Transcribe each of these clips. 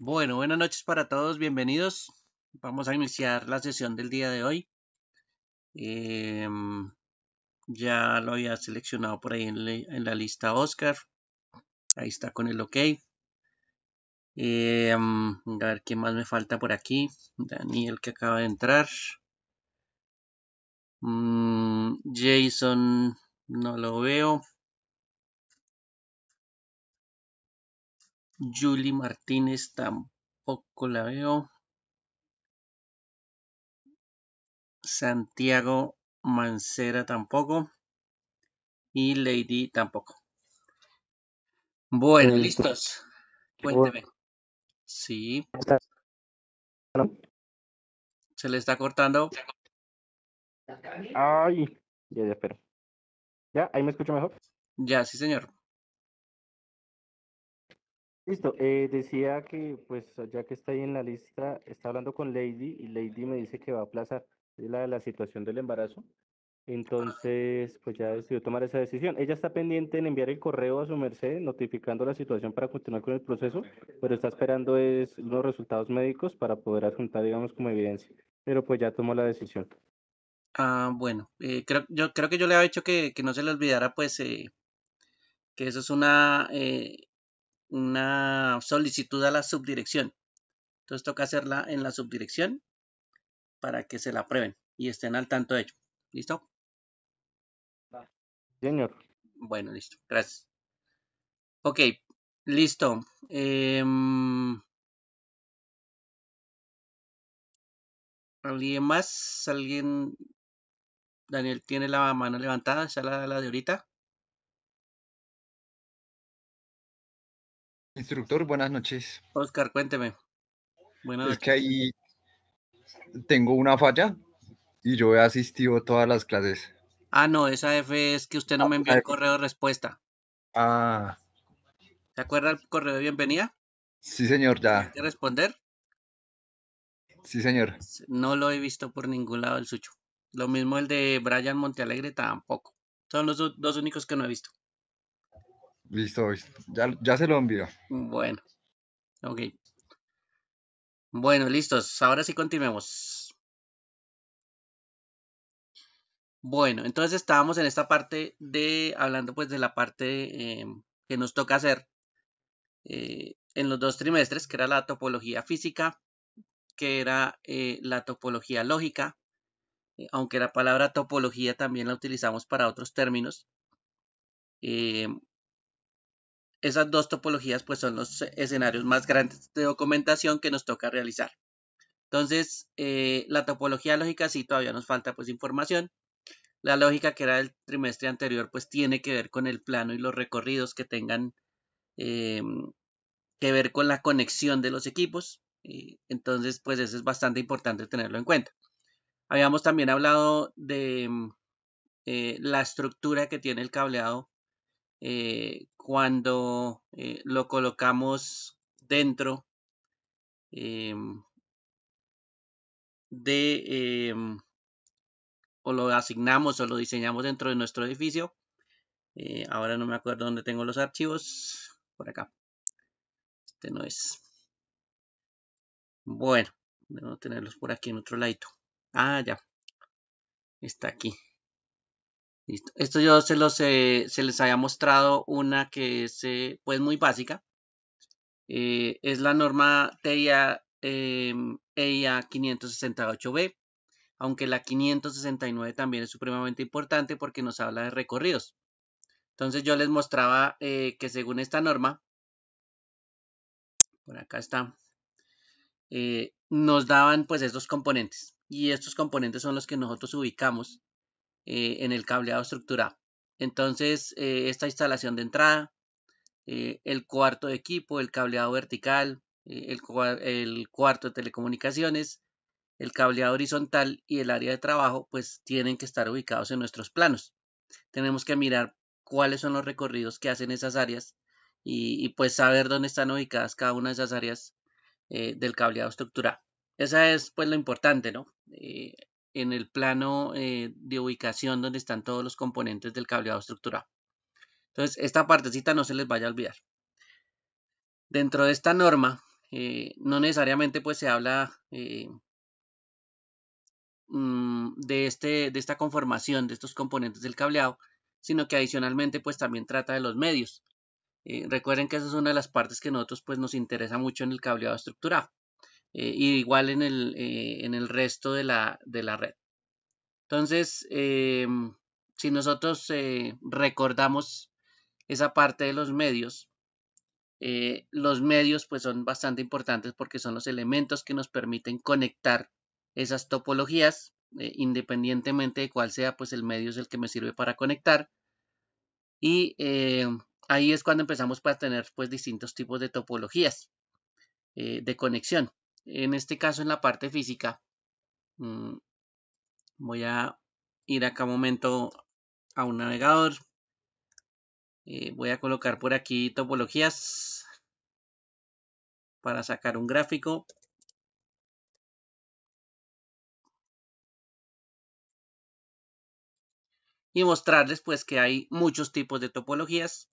Bueno, buenas noches para todos, bienvenidos. Vamos a iniciar la sesión del día de hoy. Em, ya lo había seleccionado por ahí en, la lista Oscar. Ahí está con el OK. Em, a ver qué más me falta por aquí. Daniel que acaba de entrar. Mm, Jason no lo veo. Julie Martínez tampoco la veo. Santiago Mancera tampoco. Y Lady tampoco. Bueno, eh, listos. Cuénteme. Sí. Se le está cortando. Ay, ya, ya, espero. ¿Ya? ¿Ahí me escucho mejor? Ya, sí, señor. Listo, eh, decía que pues ya que está ahí en la lista, está hablando con Lady y Lady me dice que va a aplazar la, la situación del embarazo. Entonces, pues ya decidió tomar esa decisión. Ella está pendiente en enviar el correo a su merced notificando la situación para continuar con el proceso, pero está esperando es, los resultados médicos para poder adjuntar, digamos, como evidencia. Pero pues ya tomó la decisión. Ah, bueno, eh, creo, yo creo que yo le había dicho que, no se le olvidara, pues, eh, que eso es una una solicitud a la subdirección. Entonces toca hacerla en la subdirección para que se la aprueben y estén al tanto de ello. ¿Listo? Señor. Bueno, listo. Gracias. Ok, listo. Em, ¿Alguien más? ¿Alguien? Daniel tiene la mano levantada, ya la de ahorita. Instructor, buenas noches. Oscar, cuénteme. Buenas es que ahí tengo una falla y yo he asistido a todas las clases. Ah, no, esa F es que usted no ah, me envió el correo de respuesta. Ah. ¿Se acuerda el correo de bienvenida? Sí, señor, ya. ¿Tiene que responder? Sí, señor. No lo he visto por ningún lado el suyo. Lo mismo el de Brian Montealegre tampoco. Son los dos únicos que no he visto. Listo, ya, se lo envió. Bueno, ok. Bueno, listos. Ahora sí continuemos. Bueno, entonces estábamos en esta parte de, hablando pues de la parte em, que nos toca hacer eh, en los dos trimestres, que era la topología física, que era eh, la topología lógica, eh, aunque la palabra topología también la utilizamos para otros términos. Em, esas dos topologías pues son los escenarios más grandes de documentación que nos toca realizar. Entonces, eh, la topología lógica sí todavía nos falta pues información. La lógica que era del trimestre anterior pues tiene que ver con el plano y los recorridos que tengan eh, que ver con la conexión de los equipos. Eh, entonces, pues eso es bastante importante tenerlo en cuenta. Habíamos también hablado de la estructura que tiene el cableado eh, cuando eh, lo colocamos dentro em, de em, o lo asignamos o lo diseñamos dentro de nuestro edificio. Eh, ahora no me acuerdo dónde tengo los archivos. Por acá. Este no es. Bueno, debo tenerlos por aquí en otro ladito. Ah, ya. Está aquí. Esto yo se, eh, se les había mostrado una que es eh, pues muy básica. Eh, es la norma TIA EIA 568B, aunque la 569 también es supremamente importante porque nos habla de recorridos. Entonces yo les mostraba que según esta norma, por acá está, nos daban pues estos componentes y estos componentes son los que nosotros ubicamos eh, en el cableado estructurado. Entonces, eh, esta instalación de entrada, eh, el cuarto de equipo, el cableado vertical, el, cuarto de telecomunicaciones, el cableado horizontal y el área de trabajo, pues tienen que estar ubicados en nuestros planos. Tenemos que mirar cuáles son los recorridos que hacen esas áreas y, pues saber dónde están ubicadas cada una de esas áreas del cableado estructurado. Esa es pues lo importante, ¿no? en el plano eh, de ubicación donde están todos los componentes del cableado estructurado. Entonces, esta partecita no se les vaya a olvidar. Dentro de esta norma, eh, no necesariamente pues se habla eh, mm, de, este, de esta conformación de estos componentes del cableado, sino que adicionalmente pues también trata de los medios. recuerden que esa es una de las partes que nosotros pues nos interesa mucho en el cableado estructurado. Eh, igual eh, en el, resto de la, red. Entonces, em, si nosotros eh, recordamos esa parte de los medios, los medios pues son bastante importantes porque son los elementos que nos permiten conectar esas topologías, independientemente de cuál sea, pues el medio es el que me sirve para conectar. Y ahí es cuando empezamos a tener pues distintos tipos de topologías de conexión en este caso en la parte física, mm, voy a ir acá un momento a un navegador. Eh, voy a colocar por aquí topologías para sacar un gráfico. Y mostrarles pues que hay muchos tipos de topologías.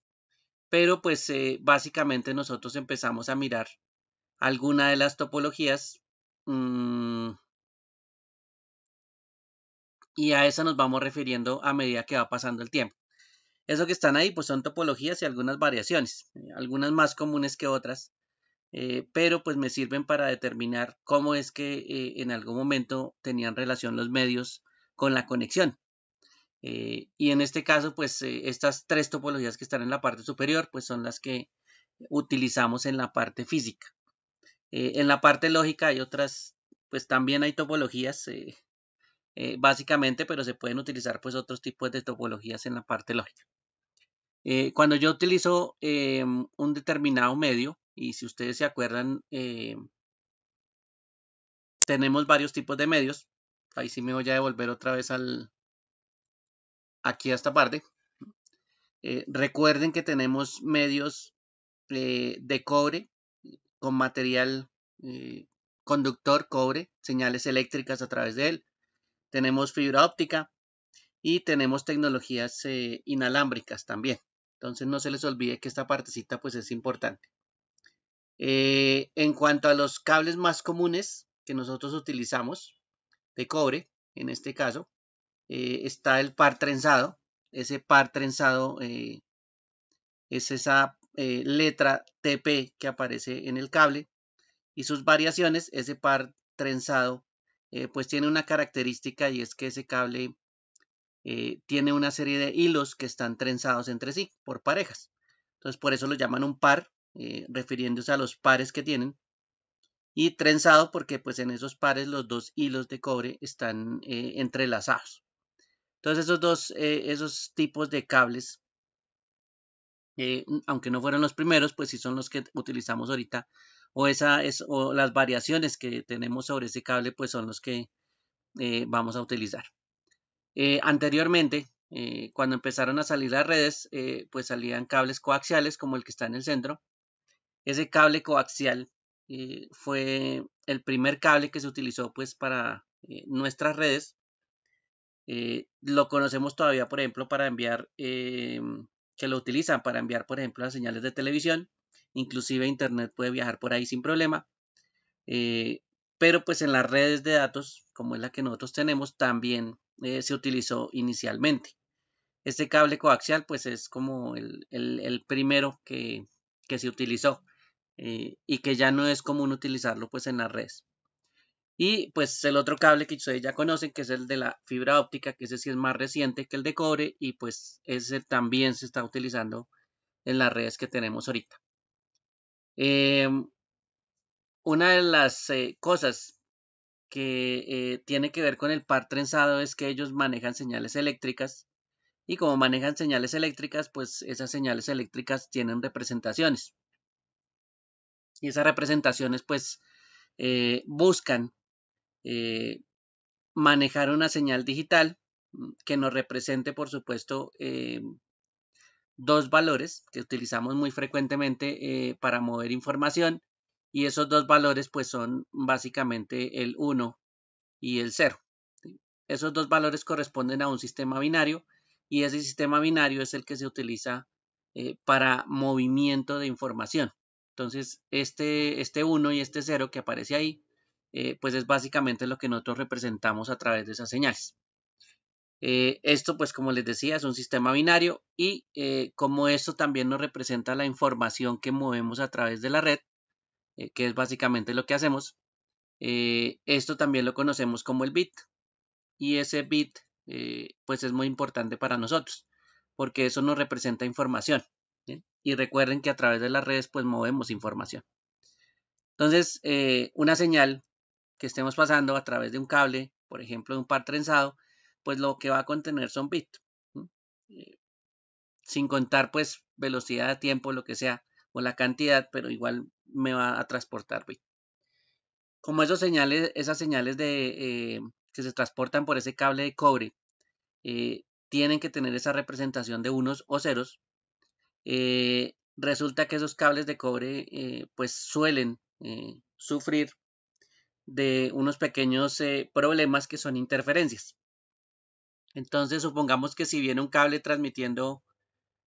Pero pues eh, básicamente nosotros empezamos a mirar alguna de las topologías. Mm, y a esa nos vamos refiriendo a medida que va pasando el tiempo. Eso que están ahí, pues son topologías y algunas variaciones, eh, algunas más comunes que otras, eh, pero pues me sirven para determinar cómo es que eh, en algún momento tenían relación los medios con la conexión. y en este caso, pues estas tres topologías que están en la parte superior, pues son las que utilizamos en la parte física. Eh, en la parte lógica hay otras, pues también hay topologías eh, eh, básicamente, pero se pueden utilizar pues otros tipos de topologías en la parte lógica. cuando yo utilizo em, un determinado medio, y si ustedes se acuerdan, em, tenemos varios tipos de medios. Ahí sí me voy a devolver otra vez al aquí a esta parte. recuerden que tenemos medios de cobre, con material eh, conductor cobre, señales eléctricas a través de él. Tenemos fibra óptica y tenemos tecnologías eh, inalámbricas también. Entonces no se les olvide que esta partecita pues es importante. Eh, en cuanto a los cables más comunes que nosotros utilizamos de cobre, en este caso, está el par trenzado. Ese par trenzado es esa eh, letra TP que aparece en el cable y sus variaciones, ese par trenzado, eh, pues tiene una característica y es que ese cable eh, tiene una serie de hilos que están trenzados entre sí por parejas. Entonces por eso lo llaman un par, refiriéndose a los pares que tienen. Y trenzado porque pues en esos pares los dos hilos de cobre están entrelazados. Entonces esos dos, esos tipos de cables eh, aunque no fueron los primeros, pues sí son los que utilizamos ahorita, o, esa es, o las variaciones que tenemos sobre ese cable, pues son los que eh, vamos a utilizar. Eh, anteriormente, cuando empezaron a salir las redes, pues salían cables coaxiales como el que está en el centro. Ese cable coaxial fue el primer cable que se utilizó pues para nuestras redes. lo conocemos todavía, por ejemplo, para enviar em, que lo utilizan para enviar, por ejemplo, las señales de televisión. Inclusive Internet puede viajar por ahí sin problema. Eh, pero pues en las redes de datos, como es la que nosotros tenemos, también eh, se utilizó inicialmente. Este cable coaxial pues es como el, primero que, se utilizó eh, y que ya no es común utilizarlo pues en las redes. Y pues el otro cable que ustedes ya conocen, que es el de la fibra óptica, que ese sí es más reciente que el de cobre y pues ese también se está utilizando en las redes que tenemos ahorita. Em, una de las eh, cosas que eh, tiene que ver con el par trenzado es que ellos manejan señales eléctricas y como manejan señales eléctricas, pues esas señales eléctricas tienen representaciones. Y esas representaciones pues eh, buscan eh, manejar una señal digital mm, que nos represente, por supuesto, eh, dos valores que utilizamos muy frecuentemente eh, para mover información y esos dos valores pues son básicamente el 1 y el 0. Esos dos valores corresponden a un sistema binario y ese sistema binario es el que se utiliza para movimiento de información. Entonces, este, este 1 y este 0 que aparece ahí eh, pues es básicamente lo que nosotros representamos a través de esas señales. Eh, esto, pues como les decía, es un sistema binario y eh, como esto también nos representa la información que movemos a través de la red, que es básicamente lo que hacemos, esto también lo conocemos como el bit. Y ese bit, pues es muy importante para nosotros, porque eso nos representa información. Y recuerden que a través de las redes, pues movemos información. Entonces, una señal que estemos pasando a través de un cable, por ejemplo, de un par trenzado, pues lo que va a contener son bits. Eh, sin contar pues velocidad, tiempo, lo que sea, o la cantidad, pero igual me va a transportar bits. Como esos señales, esas señales de, eh, que se transportan por ese cable de cobre eh, tienen que tener esa representación de unos o ceros, resulta que esos cables de cobre pues suelen sufrir de unos pequeños eh, problemas que son interferencias. Entonces, supongamos que si viene un cable transmitiendo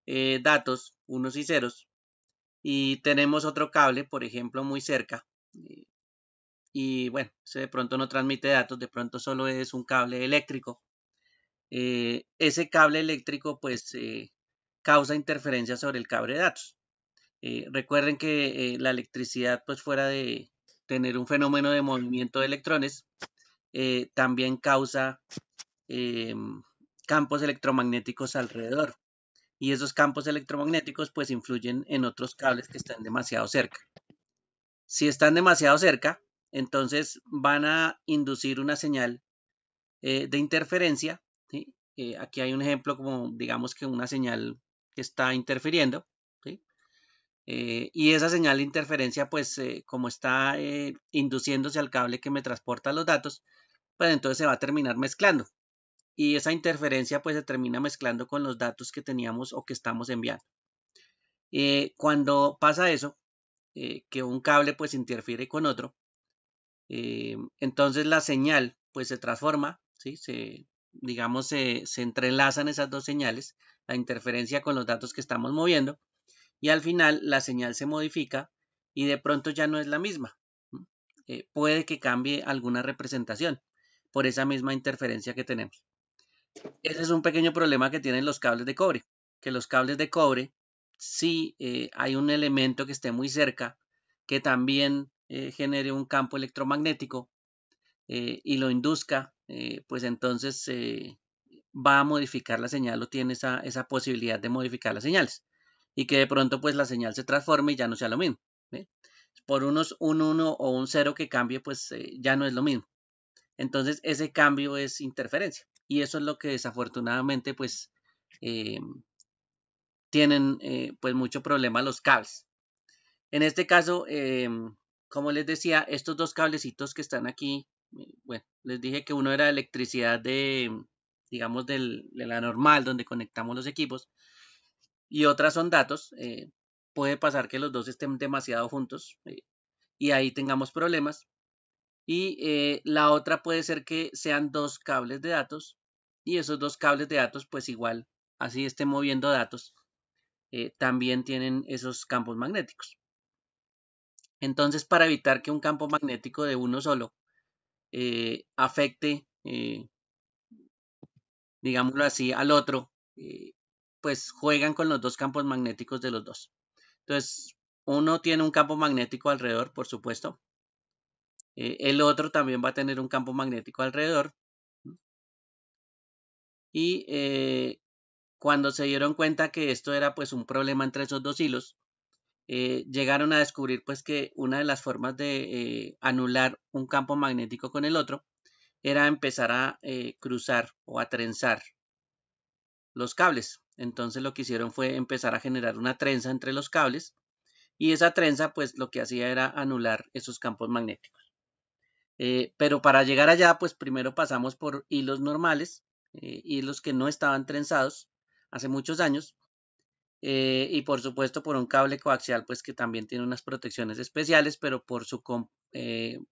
eh, datos, unos y ceros, y tenemos otro cable, por ejemplo, muy cerca, eh, y bueno, ese de pronto no transmite datos, de pronto solo es un cable eléctrico. ese cable eléctrico, pues, causa interferencia sobre el cable de datos. recuerden que la electricidad, pues, fuera de, tener un fenómeno de movimiento de electrones eh, también causa eh, campos electromagnéticos alrededor. Y esos campos electromagnéticos pues influyen en otros cables que están demasiado cerca. Si están demasiado cerca, entonces van a inducir una señal eh, de interferencia. aquí hay un ejemplo como digamos que una señal que está interfiriendo eh, y esa señal de interferencia, pues eh, como está eh, induciéndose al cable que me transporta los datos, pues entonces se va a terminar mezclando. Y esa interferencia pues se termina mezclando con los datos que teníamos o que estamos enviando. cuando pasa eso, que un cable pues interfiere con otro, entonces la señal pues se transforma, ¿sí? se, digamos se, se entrelazan esas dos señales, la interferencia con los datos que estamos moviendo, y al final la señal se modifica y de pronto ya no es la misma. Eh, puede que cambie alguna representación por esa misma interferencia que tenemos. Ese es un pequeño problema que tienen los cables de cobre, que los cables de cobre, si eh, hay un elemento que esté muy cerca, que también eh, genere un campo electromagnético y lo induzca, pues entonces va a modificar la señal o tiene esa posibilidad de modificar las señales y que de pronto pues la señal se transforme y ya no sea lo mismo. Por unos un 1 o un 0 que cambie pues eh, ya no es lo mismo. Entonces ese cambio es interferencia y eso es lo que desafortunadamente pues eh, tienen eh, pues mucho problema los cables. En este caso, como les decía, estos dos cablecitos que están aquí, bueno, les dije que uno era electricidad de, digamos, de la normal donde conectamos los equipos y otras son datos. Eh, puede pasar que los dos estén demasiado juntos eh, y ahí tengamos problemas. Y eh, la otra puede ser que sean dos cables de datos y esos dos cables de datos pues igual así estén moviendo datos también tienen esos campos magnéticos. Entonces para evitar que un campo magnético de uno solo afecte digámoslo así, al otro, pues juegan con los dos campos magnéticos de los dos. Entonces, uno tiene un campo magnético alrededor, por supuesto. Eh, el otro también va a tener un campo magnético alrededor. Y eh, cuando se dieron cuenta que esto era pues un problema entre esos dos hilos, eh, llegaron a descubrir pues que una de las formas de anular un campo magnético con el otro era empezar a cruzar o a trenzar los cables. Entonces lo que hicieron fue empezar a generar una trenza entre los cables y esa trenza pues lo que hacía era anular esos campos magnéticos. Eh, pero para llegar allá pues primero pasamos por hilos normales, eh, hilos que no estaban trenzados hace muchos años eh, y por supuesto por un cable coaxial pues que también tiene unas protecciones especiales pero por su,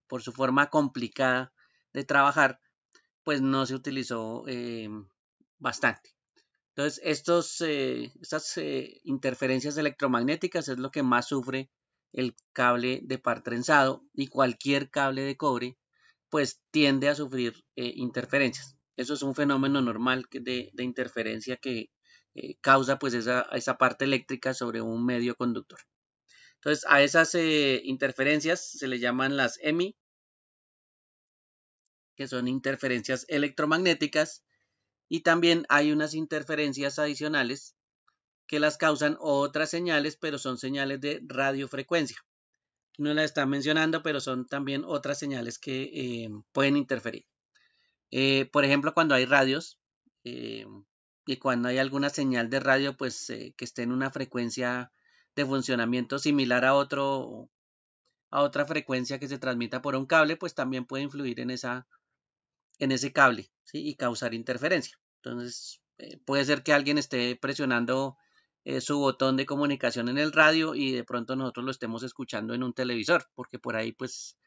por su forma complicada de trabajar pues no se utilizó bastante. Entonces, eh, estas eh, interferencias electromagnéticas es lo que más sufre el cable de par trenzado y cualquier cable de cobre, pues tiende a sufrir eh, interferencias. Eso es un fenómeno normal de, interferencia que causa pues esa, esa, parte eléctrica sobre un medio conductor. Entonces, a esas interferencias se le llaman las EMI, que son interferencias electromagnéticas, y también hay unas interferencias adicionales que las causan otras señales, pero son señales de radiofrecuencia. No las están mencionando, pero son también otras señales que em, pueden interferir. Eh, por ejemplo, cuando hay radios eh, y cuando hay alguna señal de radio, pues eh, que esté en una frecuencia de funcionamiento similar a otro a otra frecuencia que se transmita por un cable, pues también puede influir en esa en ese cable y causar interferencia. Entonces, eh, puede ser que alguien esté presionando eh, su botón de comunicación en el radio y de pronto nosotros lo estemos escuchando en un televisor, porque por ahí pues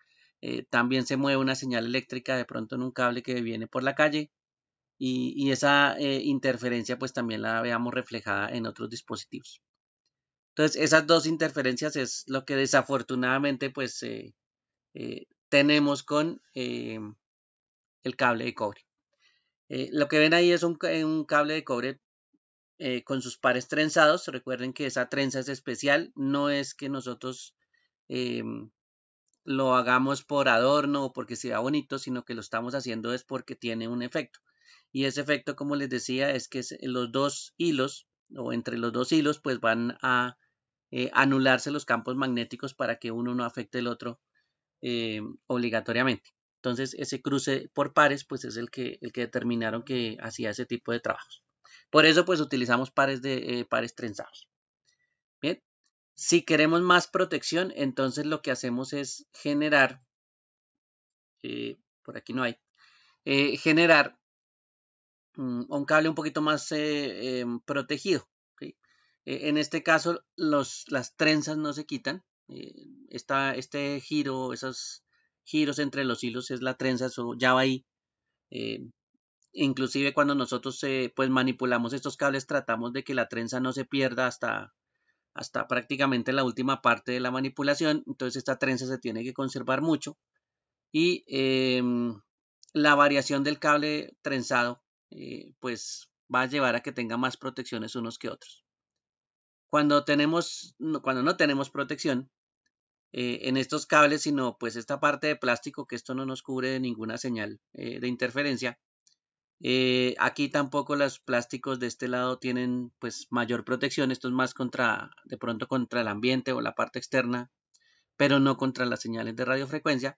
eh, también se mueve una señal eléctrica de pronto en un cable que viene por la calle y, y esa interferencia pues también la veamos reflejada en otros dispositivos. Entonces, esas dos interferencias es lo que desafortunadamente pues tenemos con el cable de cobre. Eh, lo que ven ahí es un, cable de cobre eh, con sus pares trenzados. Recuerden que esa trenza es especial, no es que nosotros em, lo hagamos por adorno o porque sea bonito, sino que lo estamos haciendo es porque tiene un efecto. Y ese efecto, como les decía, es que los dos hilos o entre los dos hilos pues van a eh, anularse los campos magnéticos para que uno no afecte el otro em, obligatoriamente. Entonces, ese cruce por pares, pues es el que, el que determinaron que hacía ese tipo de trabajos. Por eso, pues utilizamos pares, de, eh, pares trenzados. Bien, si queremos más protección, entonces lo que hacemos es generar, eh, por aquí no hay, eh, generar mm, un cable un poquito más em, protegido. E, en este caso, los, las trenzas no se quitan. Está este giro, esas, giros entre los hilos es la trenza, eso ya va ahí. Eh, inclusive cuando nosotros eh, pues manipulamos estos cables tratamos de que la trenza no se pierda hasta, hasta prácticamente la última parte de la manipulación. Entonces esta trenza se tiene que conservar mucho. Y em, la variación del cable trenzado eh, pues va a llevar a que tenga más protecciones unos que otros. Cuando, tenemos, cuando no tenemos protección, eh, en estos cables, sino pues esta parte de plástico que esto no nos cubre de ninguna señal eh, de interferencia. Eh, aquí tampoco los plásticos de este lado tienen pues mayor protección, esto es más contra de pronto contra el ambiente o la parte externa, pero no contra las señales de radiofrecuencia.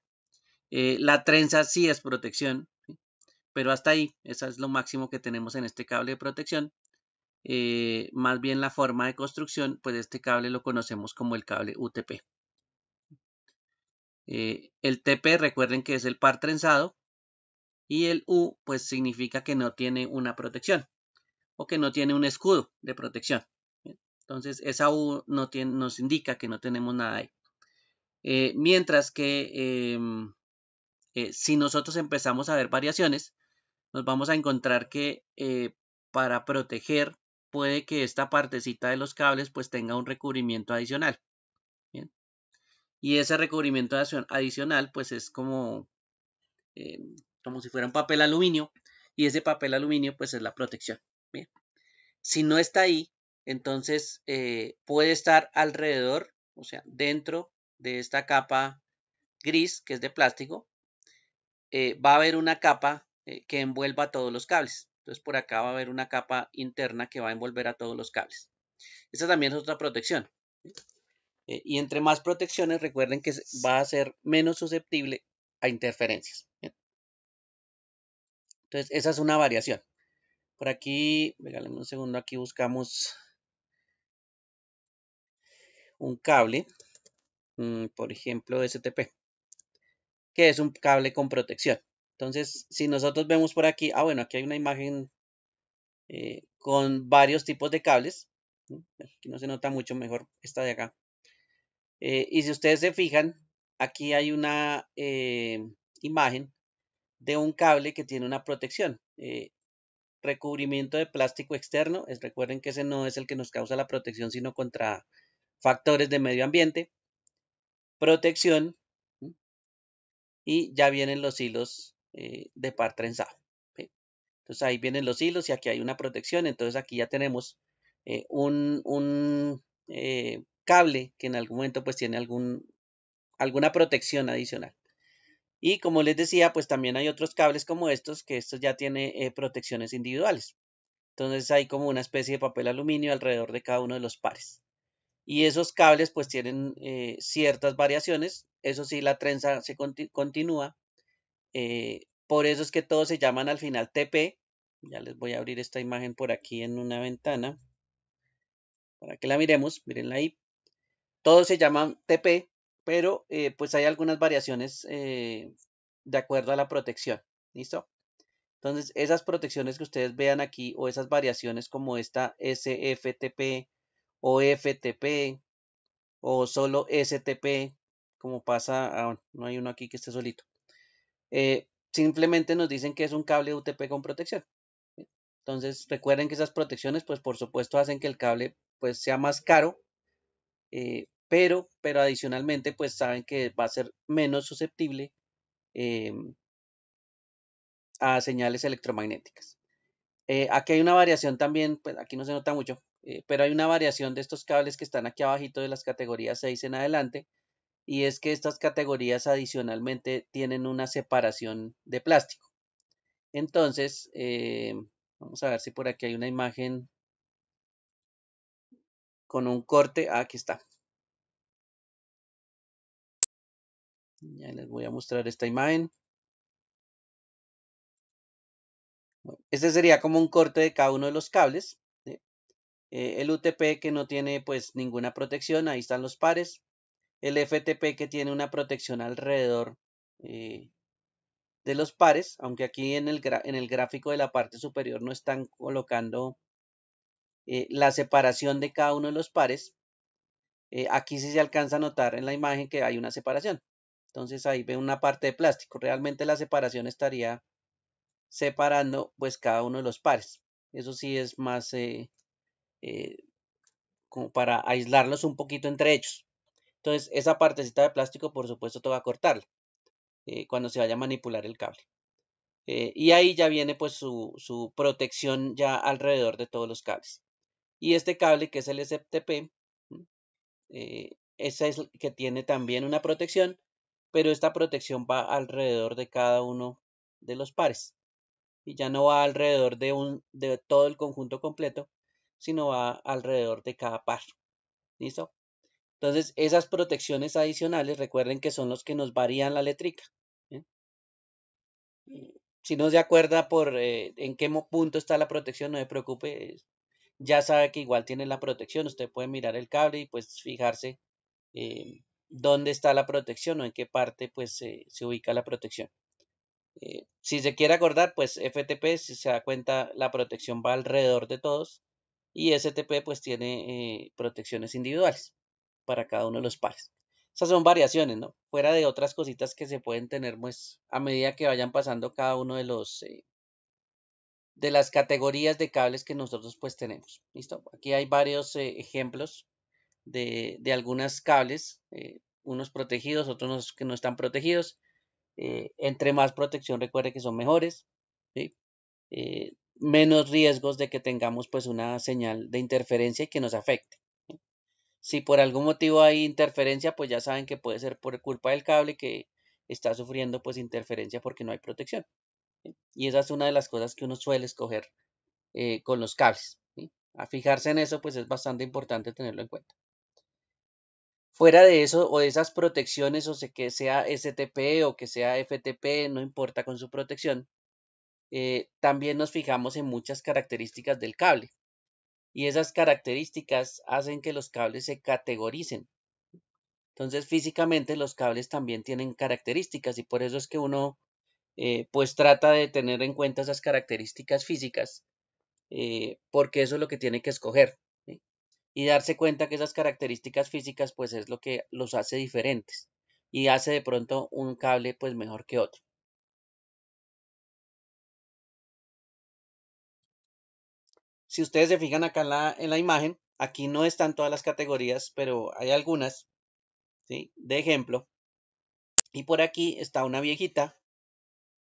la trenza sí es protección, pero hasta ahí, eso es lo máximo que tenemos en este cable de protección. más bien la forma de construcción, pues este cable lo conocemos como el cable UTP. Eh, el TP recuerden que es el par trenzado y el U pues significa que no tiene una protección o que no tiene un escudo de protección. Entonces esa U no nos indica que no tenemos nada ahí. Eh, mientras que em, eh, si nosotros empezamos a ver variaciones, nos vamos a encontrar que para proteger puede que esta partecita de los cables pues tenga un recubrimiento adicional. Y ese recubrimiento adicional, pues es como, eh, como si fuera un papel aluminio. Y ese papel aluminio, pues es la protección. Bien. Si no está ahí, entonces eh, puede estar alrededor, o sea, dentro de esta capa gris, que es de plástico, eh, va a haber una capa que envuelva todos los cables. Entonces por acá va a haber una capa interna que va a envolver a todos los cables. Esa también es otra protección. Eh, y entre más protecciones, recuerden que va a ser menos susceptible a interferencias. Entonces, esa es una variación. Por aquí, regálame un segundo, aquí buscamos un cable, mm, por ejemplo, STP, que es un cable con protección. Entonces, si nosotros vemos por aquí, ah, bueno, aquí hay una imagen eh, con varios tipos de cables. Aquí no se nota mucho, mejor esta de acá. Eh, y si ustedes se fijan, aquí hay una eh, imagen de un cable que tiene una protección. Eh, recubrimiento de plástico externo. Es, recuerden que ese no es el que nos causa la protección, sino contra factores de medio ambiente. Protección. Y ya vienen los hilos de par trenzado. Entonces ahí vienen los hilos y aquí hay una protección. Entonces aquí ya tenemos un, un cable que en algún momento pues tiene algún, alguna protección adicional. Y como les decía, pues también hay otros cables como estos, que estos ya tienen eh, protecciones individuales. Entonces hay como una especie de papel aluminio alrededor de cada uno de los pares. Y esos cables pues tienen eh, ciertas variaciones. Eso sí, la trenza se continúa. Eh, por eso es que todos se llaman al final TP. Ya les voy a abrir esta imagen por aquí en una ventana para que la miremos. Mirenla ahí. Todos se llaman TP, pero eh, pues hay algunas variaciones eh, de acuerdo a la protección. ¿Listo? Entonces, esas protecciones que ustedes vean aquí o esas variaciones como esta SFTP o FTP o solo STP, como pasa, ah, no hay uno aquí que esté solito. Eh, simplemente nos dicen que es un cable UTP con protección. Entonces, recuerden que esas protecciones, pues por supuesto, hacen que el cable pues sea más caro pero, adicionalmente, pues saben que va a ser menos susceptible em, a señales electromagnéticas. Eh, aquí hay una variación también, pues aquí no se nota mucho, eh, pero hay una variación de estos cables que están aquí abajito de las categorías 6 en adelante, y es que estas categorías adicionalmente tienen una separación de plástico. Entonces, eh, vamos a ver si por aquí hay una imagen con un corte, ah, aquí está, les voy a mostrar esta imagen. Este sería como un corte de cada uno de los cables. Eh, el UTP que no tiene pues ninguna protección, ahí están los pares. El FTP que tiene una protección alrededor eh, de los pares, aunque aquí en el, en el, gráfico de la parte superior no están colocando eh, la separación de cada uno de los pares. aquí sí se alcanza a notar en la imagen que hay una separación. Entonces ahí ve una parte de plástico. Realmente la separación estaría separando pues cada uno de los pares. Eso sí es más eh, eh, como para aislarlos un poquito entre ellos. Entonces esa partecita de plástico por supuesto toca cortarla cortar eh, cuando se vaya a manipular el cable. y ahí ya viene pues su, su protección ya alrededor de todos los cables. Y este cable que es el STP, ese es el que tiene también una protección pero esta protección va alrededor de cada uno de los pares y ya no va alrededor de, un, de todo el conjunto completo, sino va alrededor de cada par. ¿Listo? Entonces, esas protecciones adicionales, recuerden que son los que nos varían la letrica. ¿eh? Si no se acuerda por eh, en qué punto está la protección, no se preocupe, ya sabe que igual tiene la protección. Usted puede mirar el cable y pues fijarse em, dónde está la protección o en qué parte pues se ubica la protección. Eh, si se quiere acordar, pues FTP, si se da cuenta, la protección va alrededor de todos y STP pues tiene eh, protecciones individuales para cada uno de los pares. Esas son variaciones, ¿no? Fuera de otras cositas que se pueden tener pues a medida que vayan pasando cada uno de los eh, de las categorías de cables que nosotros pues tenemos. ¿Listo? Aquí hay varios ejemplos de, de algunos cables, eh, unos protegidos, otros que no están protegidos. Eh, entre más protección, recuerde que son mejores. Eh, menos riesgos de que tengamos pues una señal de interferencia y que nos afecte. Si por algún motivo hay interferencia, pues ya saben que puede ser por culpa del cable que está sufriendo pues interferencia porque no hay protección. Y esa es una de las cosas que uno suele escoger con los cables. A fijarse en eso pues es bastante importante tenerlo en cuenta. Fuera de eso o de esas protecciones, o sea, que sea STP o que sea FTP, no importa con su protección, eh, también nos fijamos en muchas características del cable. Y esas características hacen que los cables se categoricen. Entonces, físicamente los cables también tienen características y por eso es que uno eh, pues trata de tener en cuenta esas características físicas, eh, porque eso es lo que tiene que escoger y darse cuenta que esas características físicas pues es lo que los hace diferentes y hace de pronto un cable pues mejor que otro. Si ustedes se fijan acá en la, imagen, aquí no están todas las categorías, pero hay algunas, ¿sí? De ejemplo. Y por aquí está una viejita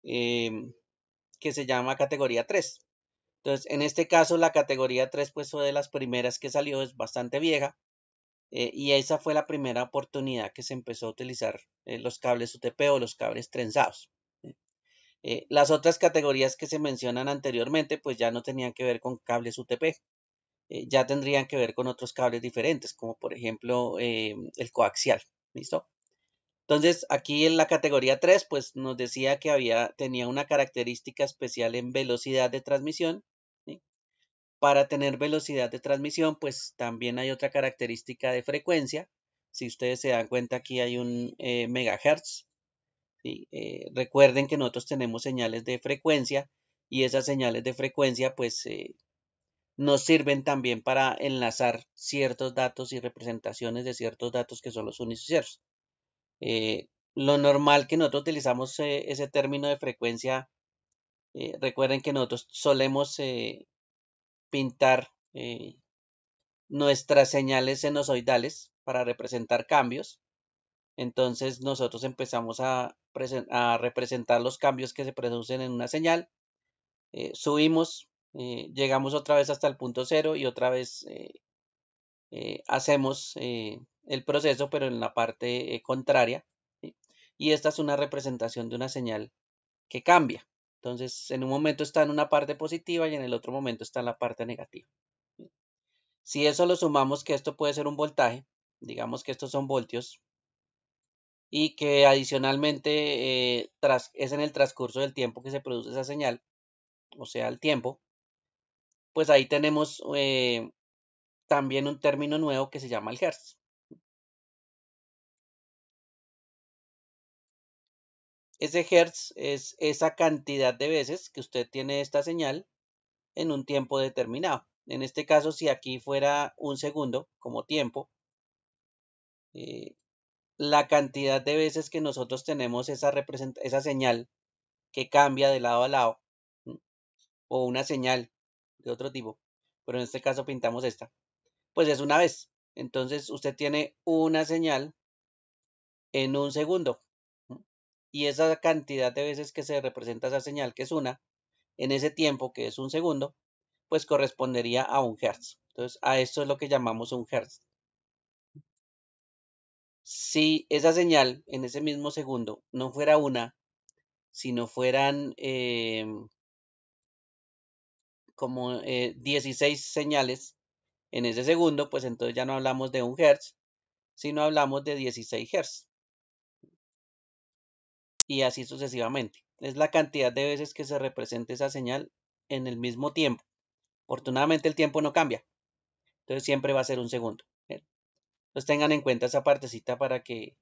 em, que se llama categoría 3. Entonces, en este caso, la categoría 3, pues fue de las primeras que salió, es bastante vieja. Eh, y esa fue la primera oportunidad que se empezó a utilizar eh, los cables UTP o los cables trenzados. Eh, las otras categorías que se mencionan anteriormente, pues ya no tenían que ver con cables UTP, ya tendrían que ver con otros cables diferentes, como por ejemplo el coaxial. ¿Listo? Entonces, aquí en la categoría 3, pues nos decía que había, tenía una característica especial en velocidad de transmisión para tener velocidad de transmisión, pues también hay otra característica de frecuencia. Si ustedes se dan cuenta, aquí hay un eh, megahertz. Eh, recuerden que nosotros tenemos señales de frecuencia y esas señales de frecuencia, pues eh, nos sirven también para enlazar ciertos datos y representaciones de ciertos datos que son los unicieros. lo normal que nosotros utilizamos ese término de frecuencia, recuerden que nosotros solemos pintar eh, nuestras señales senozoidales para representar cambios. Entonces nosotros empezamos a, representar los cambios que se producen en una señal. Eh, subimos, eh, llegamos otra vez hasta el punto cero y otra vez hacemos el proceso, pero en la parte contraria. Y esta es una representación de una señal que cambia. Entonces, en un momento está en una parte positiva y en el otro momento está en la parte negativa. Si eso lo sumamos que esto puede ser un voltaje, digamos que estos son voltios, y que adicionalmente eh, tras, es en el transcurso del tiempo que se produce esa señal, o sea, el tiempo, pues ahí tenemos eh, también un término nuevo que se llama el Hertz. Ese hertz es esa cantidad de veces que usted tiene esta señal en un tiempo determinado. En este caso, si aquí fuera un segundo como tiempo, eh, la cantidad de veces que nosotros tenemos esa, esa señal que cambia de lado a lado, o una señal de otro tipo, pero en este caso pintamos esta, pues es una vez. Entonces usted tiene una señal en un segundo, y esa cantidad de veces que se representa esa señal, que es una, en ese tiempo, que es un segundo, pues correspondería a un hertz. Entonces, a esto es lo que llamamos un hertz. Si esa señal en ese mismo segundo no fuera una, sino fueran eh, como 16 eh, señales en ese segundo, pues entonces ya no hablamos de un hertz, sino hablamos de 16 hertz y así sucesivamente. Es la cantidad de veces que se representa esa señal en el mismo tiempo. Afortunadamente el tiempo no cambia, entonces siempre va a ser un segundo. Entonces tengan en cuenta esa partecita para que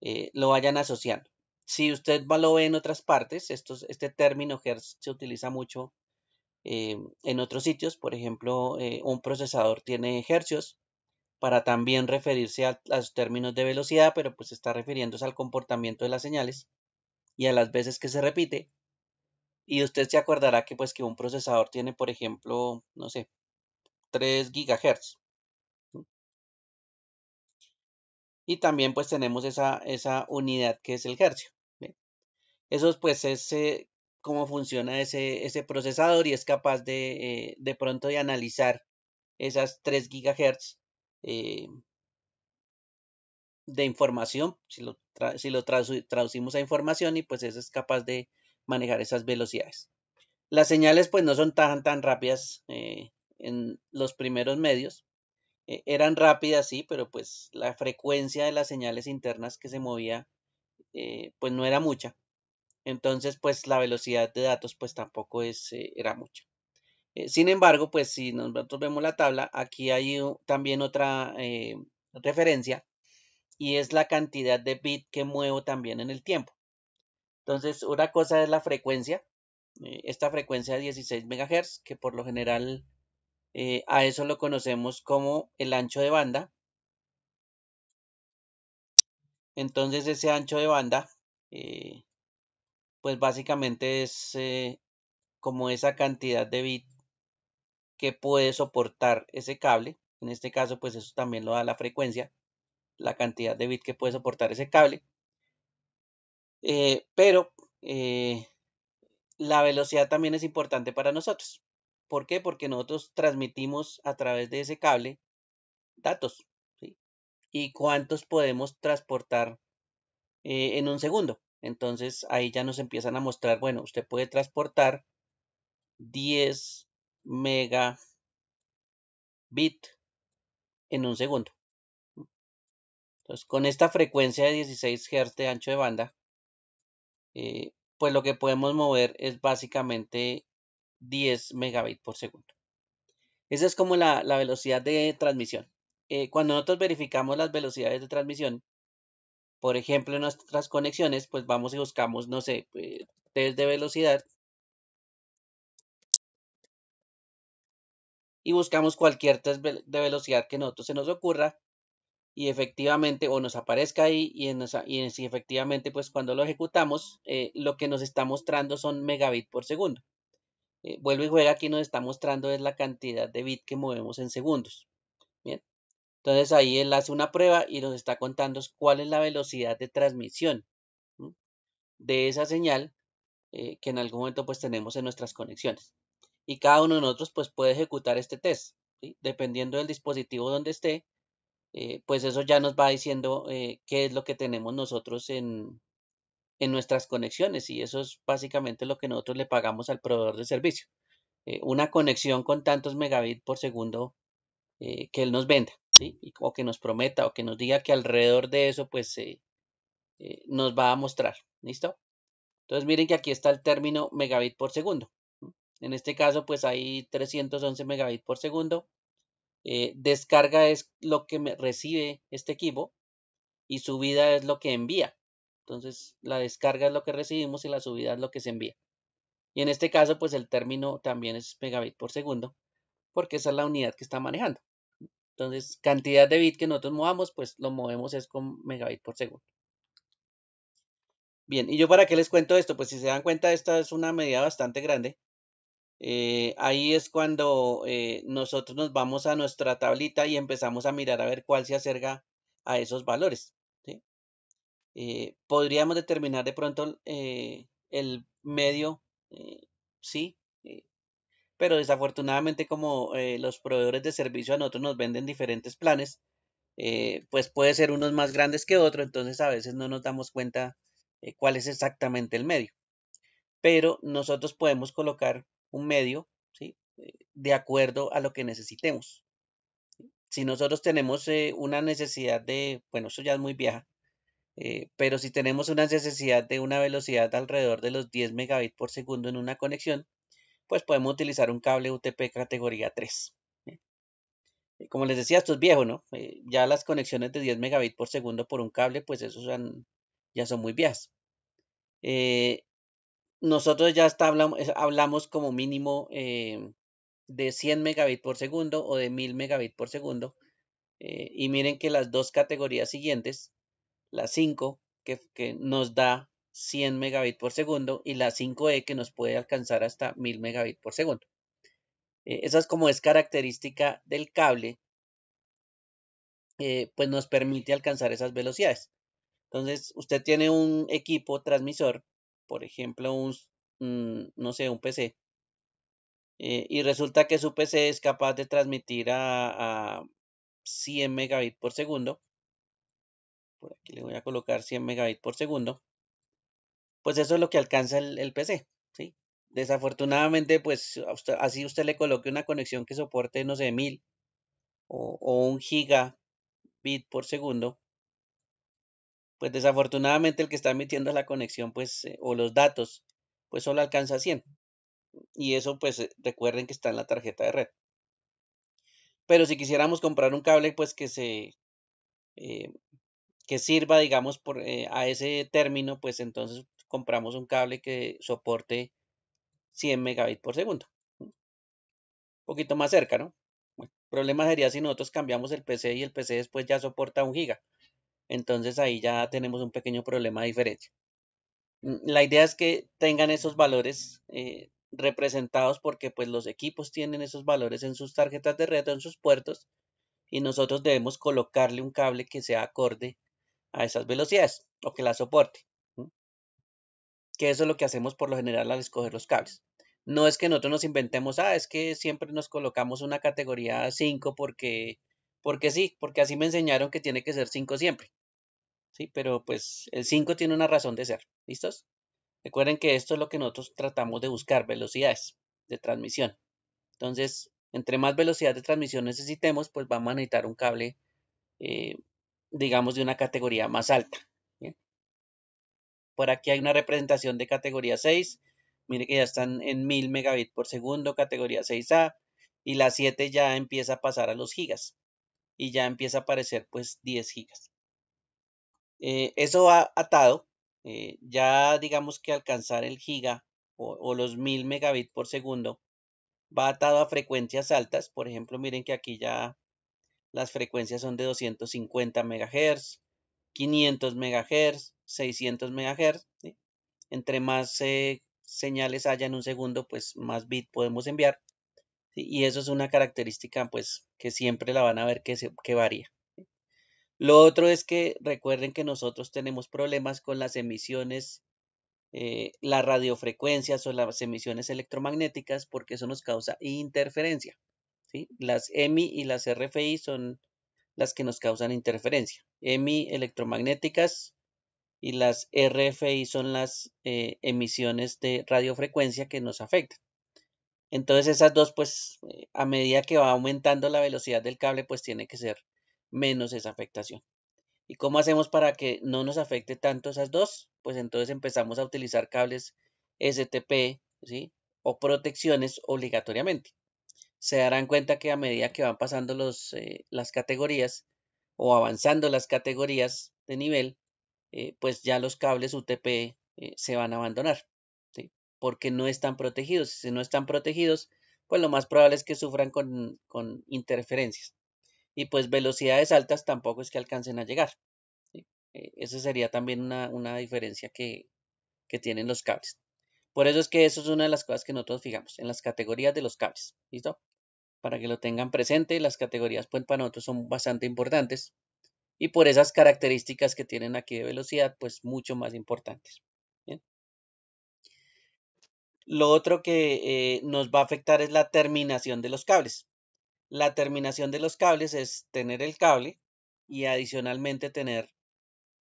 eh, lo vayan asociando. Si usted lo ve en otras partes, este término Hertz se utiliza mucho eh, en otros sitios. Por ejemplo, eh, un procesador tiene hercios para también referirse a, a los términos de velocidad, pero pues está refiriéndose al comportamiento de las señales y a las veces que se repite. Y usted se acordará que pues que un procesador tiene, por ejemplo, no sé, 3 GHz. Y también pues tenemos esa, esa unidad que es el hercio. Eso pues es eh, cómo funciona ese, ese, procesador y es capaz de eh, de pronto de analizar esas 3 GHz de información, si lo, si lo traducimos a información y pues eso es capaz de manejar esas velocidades. Las señales pues no son tan, tan rápidas eh, en los primeros medios. Eh, eran rápidas, sí, pero pues la frecuencia de las señales internas que se movía eh, pues no era mucha. Entonces pues la velocidad de datos pues tampoco es, era mucha. sin embargo, pues si nosotros vemos la tabla, aquí hay también otra referencia y es la cantidad de bit que muevo también en el tiempo. Entonces, una cosa es la frecuencia, eh, esta frecuencia de 16 MHz, que por lo general eh, a eso lo conocemos como el ancho de banda. Entonces, ese ancho de banda, eh, pues básicamente es como esa cantidad de bit que puede soportar ese cable. En este caso, pues eso también lo da la frecuencia la cantidad de bits que puede soportar ese cable. Eh, pero eh, la velocidad también es importante para nosotros. ¿Por qué? Porque nosotros transmitimos a través de ese cable datos. ¿Y cuántos podemos transportar eh, en un segundo? Entonces ahí ya nos empiezan a mostrar, bueno, usted puede transportar 10 megabit en un segundo. Pues, con esta frecuencia de 16 Hz de ancho de banda, eh, pues lo que podemos mover es básicamente 10 megabits por segundo. Esa es como la, velocidad de transmisión. Eh, cuando nosotros verificamos las velocidades de transmisión, por ejemplo, en nuestras conexiones, pues vamos y buscamos, no sé, eh, test de velocidad. Y buscamos cualquier test de velocidad que nosotros se nos ocurra y efectivamente o nos aparezca ahí y, en, si efectivamente pues cuando lo ejecutamos eh, lo que nos está mostrando son megabit por segundo. Eh, vuelve vuelvo y juega aquí nos está mostrando es la cantidad de bit que movemos en segundos. Bien. Entonces ahí él hace una prueba y nos está contando cuál es la velocidad de transmisión de esa señal eh, que en algún momento pues tenemos en nuestras conexiones. Y cada uno de nosotros pues puede ejecutar este test. Dependiendo del dispositivo donde esté, eh, pues eso ya nos va diciendo eh, qué es lo que tenemos nosotros en, nuestras conexiones y eso es básicamente lo que nosotros le pagamos al proveedor de servicio. Eh, una conexión con tantos megabits por segundo que él nos venda ¿sí? o que nos prometa o que nos diga que alrededor de eso pues nos va a mostrar. ¿Listo? Entonces miren que aquí está el término megabit por segundo. En este caso pues hay 311 megabits por segundo eh, descarga es lo que me recibe este equipo y subida es lo que envía. Entonces, la descarga es lo que recibimos y la subida es lo que se envía. Y en este caso, pues el término también es megabit por segundo, porque esa es la unidad que está manejando. Entonces, cantidad de bit que nosotros movamos, pues lo movemos es con megabit por segundo. Bien, ¿y yo para qué les cuento esto? Pues si se dan cuenta, esta es una medida bastante grande. Eh, ahí es cuando eh, nosotros nos vamos a nuestra tablita y empezamos a mirar a ver cuál se acerca a esos valores. Eh, podríamos determinar de pronto el medio, sí, pero desafortunadamente como los proveedores de servicio a nosotros nos venden diferentes planes, pues puede ser unos más grandes que otros, entonces a veces no nos damos cuenta cuál es exactamente el medio. Pero nosotros podemos colocar un medio, ¿sí? Eh, de acuerdo a lo que necesitemos. Si nosotros tenemos eh, una necesidad de, bueno, eso ya es muy vieja, eh, pero si tenemos una necesidad de una velocidad alrededor de los 10 megabits por segundo en una conexión, pues podemos utilizar un cable UTP categoría 3. Como les decía, esto es viejo, ¿no? ya las conexiones de 10 megabits por segundo por un cable, pues eso ya son muy viejas nosotros ya está, hablamos, como mínimo eh, de 100 megabits por segundo o de 1000 megabits por segundo. Eh, y miren que las dos categorías siguientes, la 5, que, que, nos da 100 megabits por segundo, y la 5E, que nos puede alcanzar hasta 1000 megabits por segundo. Eh, esa es como es característica del cable, pues nos permite alcanzar esas velocidades. Entonces, usted tiene un equipo transmisor por ejemplo, un, mm, no sé, un PC. Eh, y resulta que su PC es capaz de transmitir a, 100 megabits por segundo. Por aquí le voy a colocar 100 megabits por segundo. Pues eso es lo que alcanza el, PC, Desafortunadamente, pues así usted le coloque una conexión que soporte, no sé, 1000 o, o un gigabit por segundo, pues desafortunadamente el que está emitiendo la conexión, pues, eh, o los datos, pues solo alcanza 100. Y eso, pues, eh, recuerden que está en la tarjeta de red. Pero si quisiéramos comprar un cable, pues, que se... Eh, que sirva, digamos, por, a ese término, pues entonces compramos un cable que soporte 100 megabits por segundo. Un poquito más cerca, ¿no? el problema sería si nosotros cambiamos el PC y el PC después ya soporta un giga. Entonces ahí ya tenemos un pequeño problema diferente. Mm, la idea es que tengan esos valores eh, representados porque pues los equipos tienen esos valores en sus tarjetas de red o en sus puertos y nosotros debemos colocarle un cable que sea acorde a esas velocidades o que la soporte. Que eso es lo que hacemos por lo general al escoger los cables. No es que nosotros nos inventemos, ah, es que siempre nos colocamos una categoría 5 porque, porque sí, porque así me enseñaron que tiene que ser 5 siempre. ¿sí? Pero pues el 5 tiene una razón de ser, ¿listos? Recuerden que esto es lo que nosotros tratamos de buscar, velocidades de transmisión. Entonces, entre más velocidad de transmisión necesitemos, pues vamos a necesitar un cable, eh, digamos, de una categoría más alta. Por aquí hay una representación de categoría 6. miren que ya están en 1000 megabits por segundo, categoría 6A. Y la 7 ya empieza a pasar a los gigas. Y ya empieza a aparecer pues 10 gigas. Eh, eso va atado, eh, ya digamos que alcanzar el giga o, los 1000 megabits por segundo va atado a frecuencias altas. Por ejemplo, miren que aquí ya las frecuencias son de 250 megahertz, 500 megahertz, 600 megahertz. Entre más eh, señales haya en un segundo, pues más bit podemos enviar. Y eso es una característica pues que siempre la van a ver que varía. Lo otro es que recuerden que nosotros tenemos problemas con las emisiones, eh, las radiofrecuencias o las emisiones electromagnéticas porque eso nos causa interferencia. ¿sí? Las EMI y las RFI son las que nos causan interferencia. EMI electromagnéticas y las RFI son las eh, emisiones de radiofrecuencia que nos afectan. Entonces esas dos, pues eh, a medida que va aumentando la velocidad del cable, pues tiene que ser menos esa afectación. ¿Y cómo hacemos para que no nos afecte tanto esas dos? Pues entonces empezamos a utilizar cables STP ¿sí? o protecciones obligatoriamente. Se darán cuenta que a medida que van pasando los, eh, las categorías o avanzando las categorías de nivel, eh, pues ya los cables UTP eh, se van a abandonar, porque no están protegidos. Si no están protegidos, pues lo más probable es que sufran con interferencias y pues velocidades altas tampoco es que alcancen a llegar. Eh, esa sería también una, diferencia que, tienen los cables. Por eso es que eso es una de las cosas que nosotros fijamos en las categorías de los cables. ¿Listo? Para que lo tengan presente, las categorías pues, para nosotros son bastante importantes y por esas características que tienen aquí de velocidad, pues mucho más importantes. Lo otro que eh, nos va a afectar es la terminación de los cables. La terminación de los cables es tener el cable y adicionalmente tener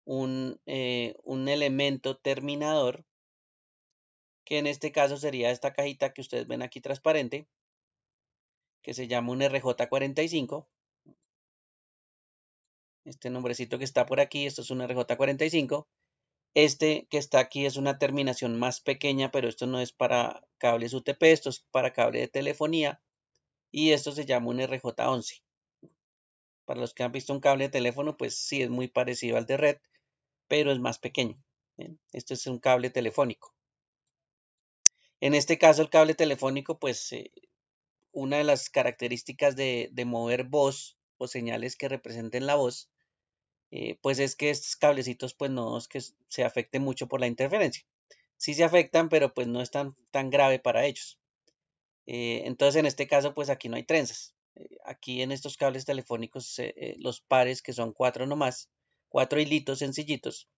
eh, un, elemento terminador, que en este caso sería esta cajita que ustedes ven aquí transparente, que se llama un RJ45. Este nombrecito que está por aquí, esto es un RJ45. Este que está aquí es una terminación más pequeña, pero esto no es para cables UTP, esto es para cable de telefonía y esto se llama un RJ11. Para los que han visto un cable de teléfono, pues sí es muy parecido al de red, pero es más pequeño. ¿eh? Esto es un cable telefónico. En este caso, el cable telefónico, pues eh, una de las características de, mover voz o señales que representen la voz, eh, pues es que estos cablecitos, pues no es que se afecten mucho por la interferencia. Sí se afectan, pero pues no es tan, tan grave para ellos. Eh, entonces, en este caso, pues aquí no hay trenzas. Eh, aquí en estos cables telefónicos, eh, los pares, que son cuatro nomás, cuatro hilitos sencillitos,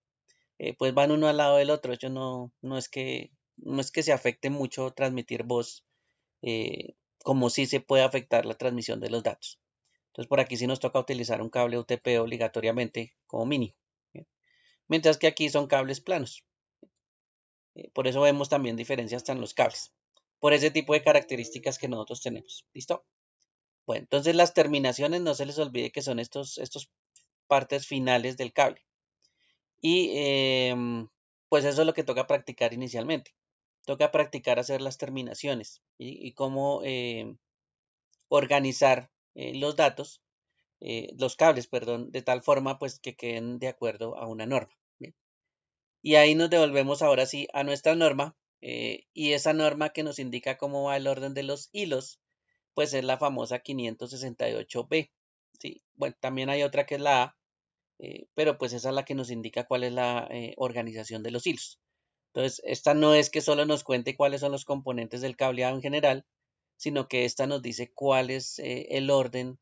pues van uno al lado del otro. Yo no, no, es que, no es que se afecte mucho transmitir voz, como si se puede afectar la transmisión de los datos. Entonces, por aquí sí nos toca utilizar un cable UTP obligatoriamente como mínimo. Mientras que aquí son cables planos. Por eso vemos también diferencias en los cables por ese tipo de características que nosotros tenemos. ¿Listo? Bueno, entonces las terminaciones no se les olvide que son estas estos partes finales del cable. Y em, pues eso es lo que toca practicar inicialmente. Toca practicar hacer las terminaciones y, cómo em, organizar eh, los datos, eh, los cables, perdón, de tal forma pues que queden de acuerdo a una norma. Y ahí nos devolvemos ahora sí a nuestra norma eh, y esa norma que nos indica cómo va el orden de los hilos, pues es la famosa 568B. ¿sí? Bueno, también hay otra que es la A, eh, pero pues esa es la que nos indica cuál es la eh, organización de los hilos. Entonces, esta no es que solo nos cuente cuáles son los componentes del cableado en general, sino que esta nos dice cuál es el orden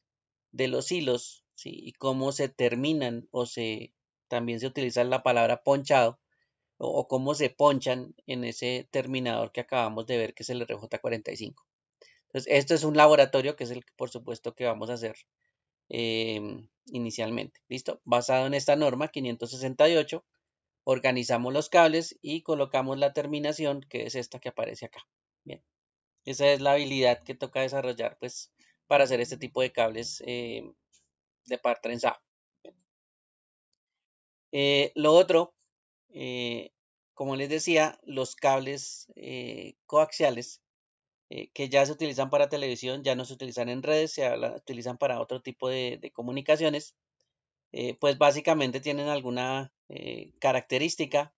de los hilos y cómo se terminan o se también se utiliza la palabra ponchado o, cómo se ponchan en ese terminador que acabamos de ver que es el RJ45. Entonces, esto es un laboratorio que es el que por supuesto que vamos a hacer em, inicialmente. ¿Listo? Basado en esta norma 568, organizamos los cables y colocamos la terminación que es esta que aparece acá. Bien. Esa es la habilidad que toca desarrollar pues para hacer este tipo de cables em, de par trenzado. Eh, lo otro eh, como les decía, los cables eh, coaxiales eh, que ya se utilizan para televisión, ya no se utilizan en redes, se utilizan para otro tipo de, comunicaciones, pues básicamente tienen alguna característica,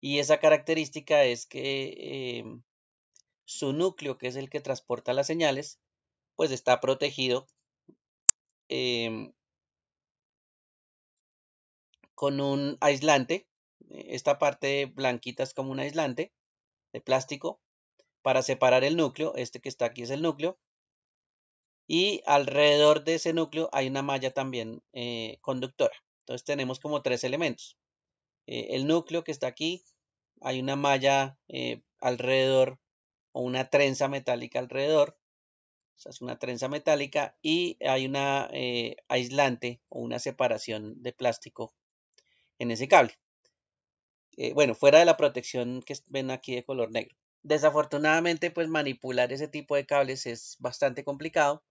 y esa característica es que em, su núcleo, que es el que transporta las señales, pues está protegido em, con un aislante e, esta parte blanquita es como un aislante de plástico para separar el núcleo. Este que está aquí es el núcleo. Y alrededor de ese núcleo hay una malla también eh, conductora. Entonces tenemos como tres elementos. Eh, el núcleo que está aquí, hay una malla eh, alrededor o una trenza metálica alrededor. O es una trenza metálica y hay una aislante o una separación de plástico en ese cable. Eh, bueno, fuera de la protección que ven aquí de color negro. Desafortunadamente, pues manipular ese tipo de cables es bastante complicado,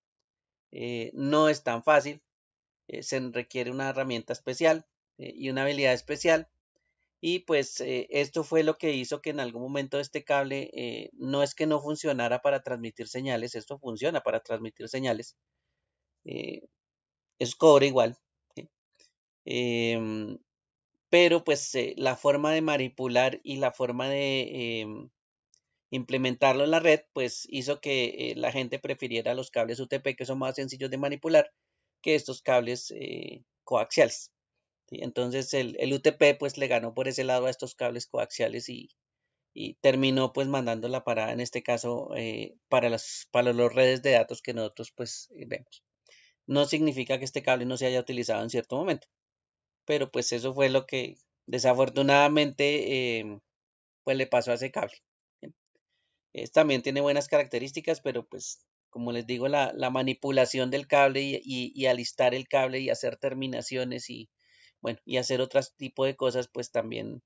eh, no es tan fácil, eh, se requiere una herramienta especial y una habilidad especial. Y pues esto fue lo que hizo que en algún momento este cable no es que no funcionara para transmitir señales, esto funciona para transmitir señales, es cobre igual. Em, pero pues eh, la forma de manipular y la forma de em, implementarlo en la red, pues hizo que eh, la gente prefiriera los cables UTP que son más sencillos de manipular que estos cables eh, coaxiales. Entonces el, UTP pues le ganó por ese lado a estos cables coaxiales y, terminó pues mandando la parada en este caso para, las, para redes de datos que nosotros pues vemos. No significa que este cable no se haya utilizado en cierto momento pero pues eso fue lo que desafortunadamente em, pues le pasó a ese cable. también tiene buenas características, pero pues como les digo, la, manipulación del cable y, alistar el cable y hacer terminaciones y bueno, y hacer otro tipo de cosas, pues también,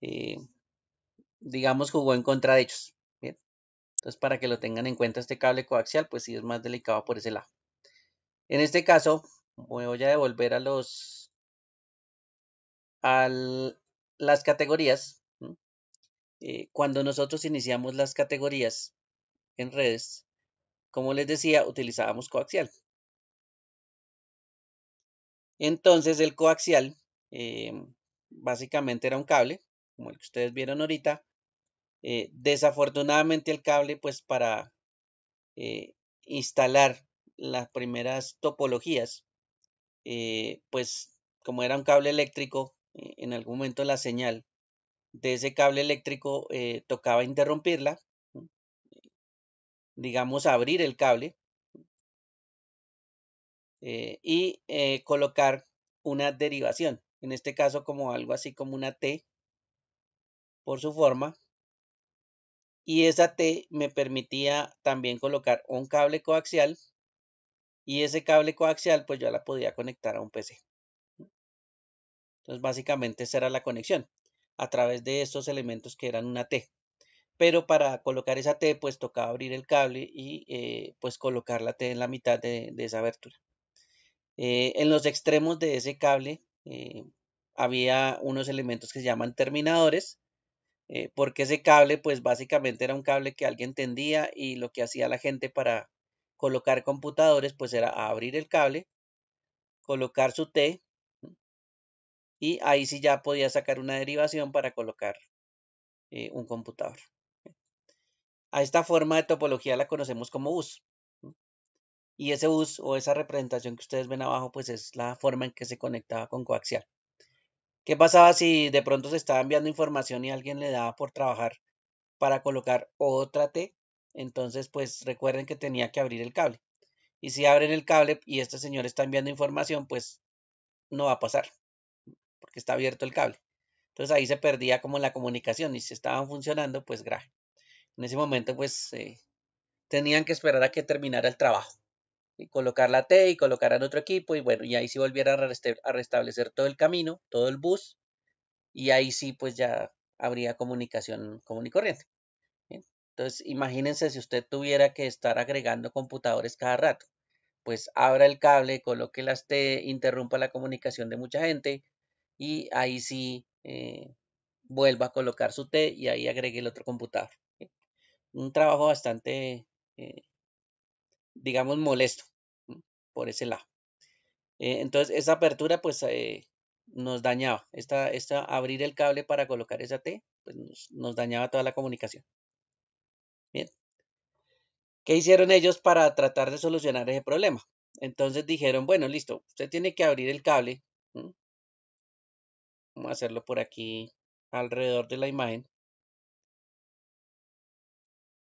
eh, digamos, jugó en contra de ellos. Entonces, para que lo tengan en cuenta este cable coaxial, pues sí es más delicado por ese lado. En este caso, voy a devolver a los a las categorías, eh, cuando nosotros iniciamos las categorías en redes, como les decía, utilizábamos coaxial. Entonces el coaxial em, básicamente era un cable, como el que ustedes vieron ahorita. Eh, desafortunadamente el cable, pues para eh, instalar las primeras topologías, pues como era un cable eléctrico, eh, en algún momento la señal de ese cable eléctrico eh, tocaba interrumpirla, digamos abrir el cable eh, y colocar una derivación, en este caso como algo así como una T por su forma. Y esa T me permitía también colocar un cable coaxial y ese cable coaxial pues yo la podía conectar a un PC. Entonces, básicamente esa era la conexión a través de estos elementos que eran una T. Pero para colocar esa T, pues tocaba abrir el cable y eh, pues colocar la T en la mitad de, esa abertura. Eh, en los extremos de ese cable eh, había unos elementos que se llaman terminadores, porque ese cable pues básicamente era un cable que alguien tendía y lo que hacía la gente para colocar computadores pues era abrir el cable, colocar su T y ahí sí ya podía sacar una derivación para colocar eh, un computador. A esta forma de topología la conocemos como bus. Y ese bus o esa representación que ustedes ven abajo, pues es la forma en que se conectaba con coaxial. ¿Qué pasaba si de pronto se estaba enviando información y alguien le daba por trabajar para colocar otra T? Entonces, pues recuerden que tenía que abrir el cable. Y si abren el cable y este señor está enviando información, pues no va a pasar porque está abierto el cable. Entonces ahí se perdía como la comunicación y si estaban funcionando, pues grave. En ese momento, pues eh, tenían que esperar a que terminara el trabajo y colocar la T y colocar a otro equipo y bueno, y ahí sí volvieran a restablecer todo el camino, todo el bus y ahí sí pues ya habría comunicación común y corriente. Entonces imagínense si usted tuviera que estar agregando computadores cada rato, pues abra el cable, coloque las T, interrumpa la comunicación de mucha gente, y ahí sí eh, vuelva a colocar su T y ahí agregue el otro computador. Un trabajo bastante, eh, digamos, molesto por ese lado. Eh, entonces, esa apertura pues nos dañaba. Esta, abrir el cable para colocar esa T pues, nos, dañaba toda la comunicación. Bien. ¿Qué hicieron ellos para tratar de solucionar ese problema? Entonces dijeron, bueno, listo, usted tiene que abrir el cable Vamos a hacerlo por aquí alrededor de la imagen.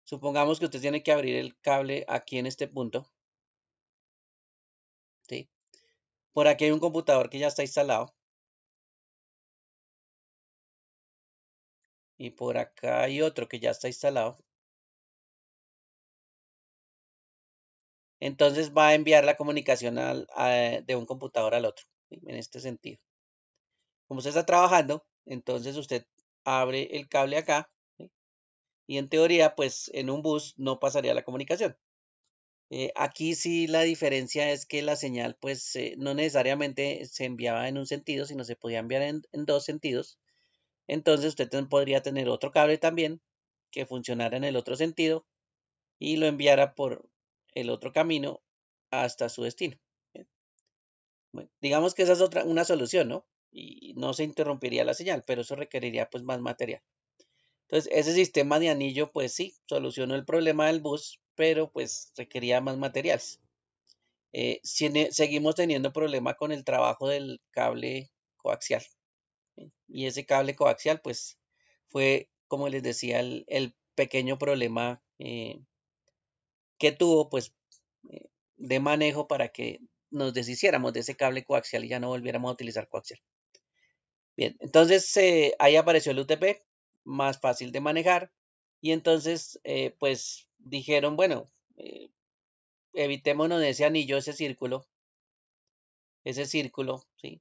Supongamos que usted tiene que abrir el cable aquí en este punto. Por aquí hay un computador que ya está instalado. Y por acá hay otro que ya está instalado. Entonces va a enviar la comunicación de un computador al otro, en este sentido. Como usted está trabajando, entonces usted abre el cable acá y en teoría, pues en un bus no pasaría la comunicación. Eh, aquí sí la diferencia es que la señal pues eh, no necesariamente se enviaba en un sentido, sino se podía enviar en, dos sentidos. Entonces usted podría tener otro cable también que funcionara en el otro sentido y lo enviara por el otro camino hasta su destino. digamos que esa es otra, una solución, ¿no? y no se interrumpiría la señal, pero eso requeriría pues más material. Entonces, ese sistema de anillo, pues sí, solucionó el problema del bus, pero pues requería más materiales. Eh, seguimos teniendo problema con el trabajo del cable coaxial. Y ese cable coaxial, pues, fue, como les decía, el, pequeño problema eh, que tuvo, pues, eh, de manejo para que nos deshiciéramos de ese cable coaxial y ya no volviéramos a utilizar coaxial. Bien, entonces eh, ahí apareció el UTP, más fácil de manejar. Y entonces, eh, pues dijeron, bueno, eh, evitémonos de ese anillo, ese círculo, ese círculo, ¿sí?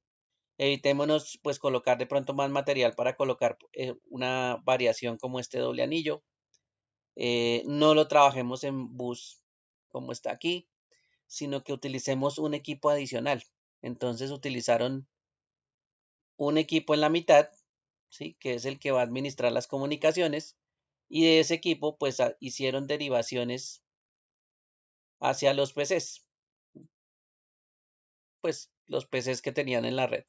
Evitémonos, pues, colocar de pronto más material para colocar una variación como este doble anillo. no lo trabajemos en bus como está aquí, sino que utilicemos un equipo adicional. Entonces utilizaron un equipo en la mitad, ¿sí? que es el que va a administrar las comunicaciones, y de ese equipo pues hicieron derivaciones hacia los PCs, pues los PCs que tenían en la red.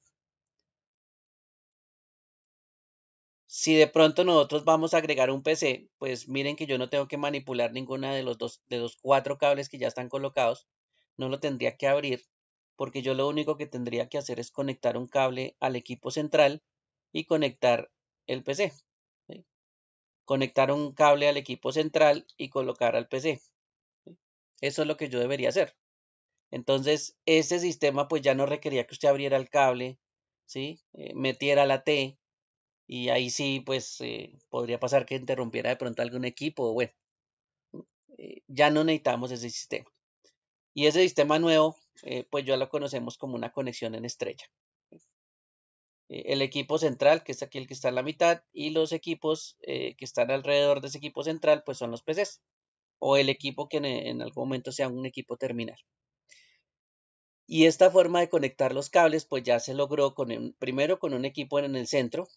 Si de pronto nosotros vamos a agregar un PC, pues miren que yo no tengo que manipular ninguna de los dos, de los cuatro cables que ya están colocados, no lo tendría que abrir, porque yo lo único que tendría que hacer es conectar un cable al equipo central y conectar el PC. Conectar un cable al equipo central y colocar al PC. Eso es lo que yo debería hacer. Entonces, ese sistema pues ya no requería que usted abriera el cable, ¿sí? Eh, metiera la T y ahí sí pues eh, podría pasar que interrumpiera de pronto algún equipo. Bueno, eh, ya no necesitamos ese sistema. Y ese sistema nuevo eh, pues ya lo conocemos como una conexión en estrella. Eh, el equipo central, que es aquí el que está en la mitad, y los equipos eh, que están alrededor de ese equipo central, pues son los PCs, o el equipo que en, algún momento sea un equipo terminal. Y esta forma de conectar los cables, pues ya se logró con primero con un equipo en el centro,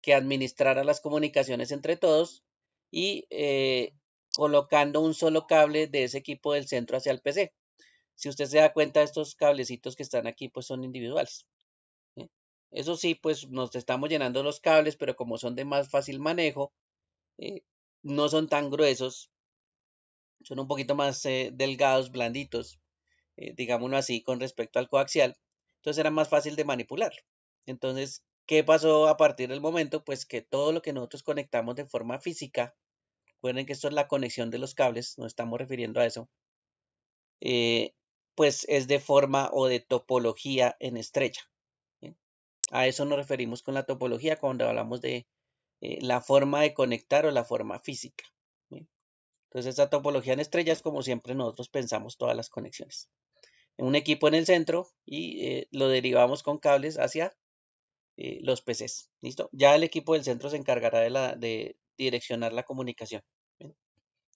que administrara las comunicaciones entre todos, y colocando un solo cable de ese equipo del centro hacia el PC. Si usted se da cuenta, estos cablecitos que están aquí pues son individuales. Eso sí, pues nos estamos llenando los cables, pero como son de más fácil manejo, eh, no son tan gruesos, son un poquito más eh, delgados, blanditos, eh, digámoslo así, con respecto al coaxial. Entonces era más fácil de manipular. Entonces, ¿qué pasó a partir del momento? Pues que todo lo que nosotros conectamos de forma física recuerden que esto es la conexión de los cables, nos estamos refiriendo a eso, eh, pues es de forma o de topología en estrella. A eso nos referimos con la topología cuando hablamos de eh, la forma de conectar o la forma física. Entonces esa topología en estrella es como siempre nosotros pensamos todas las conexiones. Un equipo en el centro y eh, lo derivamos con cables hacia los PCs. ¿Listo? Ya el equipo del centro se encargará de, la, de direccionar la comunicación.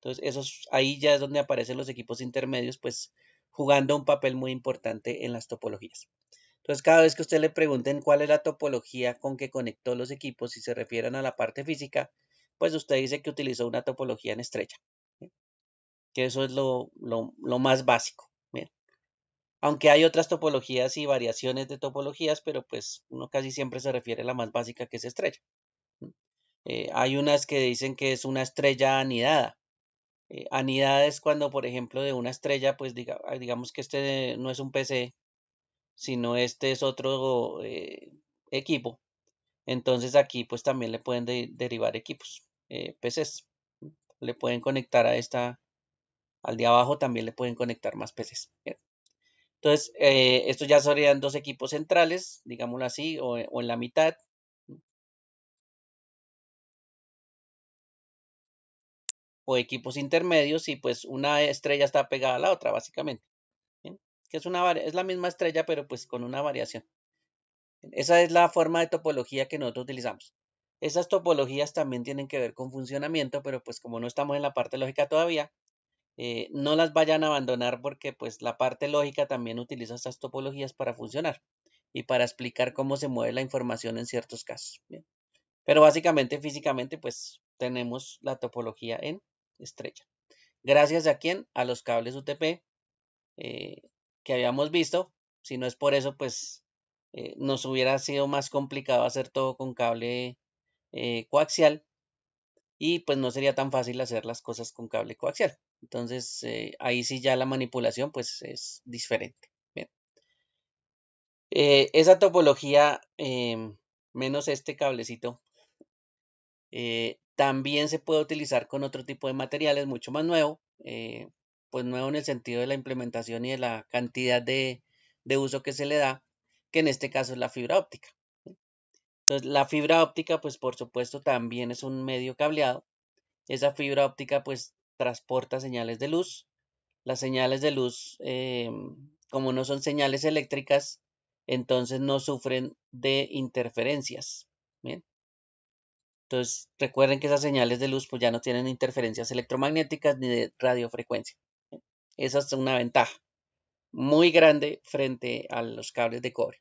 Entonces, ahí ya es donde aparecen los equipos intermedios, pues jugando un papel muy importante en las topologías. Entonces, cada vez que usted le pregunten cuál es la topología con que conectó los equipos y si se refieren a la parte física, pues usted dice que utilizó una topología en estrella. Que eso es lo, más básico. Aunque hay otras topologías y variaciones de topologías, pero pues uno casi siempre se refiere a la más básica que es estrella. Eh, hay unas que dicen que es una estrella anidada, eh, anidades cuando, por ejemplo, de una estrella, pues diga, ah, digamos que este no es un PC, sino este es otro eh, equipo. Entonces aquí pues también le pueden derivar equipos, eh, PCs. Le pueden conectar a esta, al de abajo también le pueden conectar más PCs. Entonces, estos ya serían dos equipos centrales, digámoslo así, o, o en la mitad, o equipos intermedios y pues una estrella está pegada a la otra, básicamente. Que es, una, es la misma estrella, pero pues con una variación. Esa es la forma de topología que nosotros utilizamos. Esas topologías también tienen que ver con funcionamiento, pero pues como no estamos en la parte lógica todavía, eh, no las vayan a abandonar porque pues la parte lógica también utiliza estas topologías para funcionar y para explicar cómo se mueve la información en ciertos casos. Pero básicamente físicamente pues tenemos la topología en estrella. Gracias a quién? A los cables UTP eh, que habíamos visto. Si no es por eso, pues eh, nos hubiera sido más complicado hacer todo con cable eh, coaxial y pues no sería tan fácil hacer las cosas con cable coaxial. Entonces ahí sí ya la manipulación pues es diferente. esa topología em, menos este cablecito también se puede utilizar con otro tipo de materiales mucho más nuevo, eh, pues nuevo en el sentido de la implementación y de la cantidad de, uso que se le da, que en este caso es la fibra óptica. Entonces, la fibra óptica, pues por supuesto, también es un medio cableado. Esa fibra óptica, pues, transporta señales de luz. Las señales de luz, eh, como no son señales eléctricas, entonces no sufren de interferencias. Bien. Entonces, recuerden que esas señales de luz pues ya no tienen interferencias electromagnéticas ni de radiofrecuencia. Esa es una ventaja muy grande frente a los cables de cobre.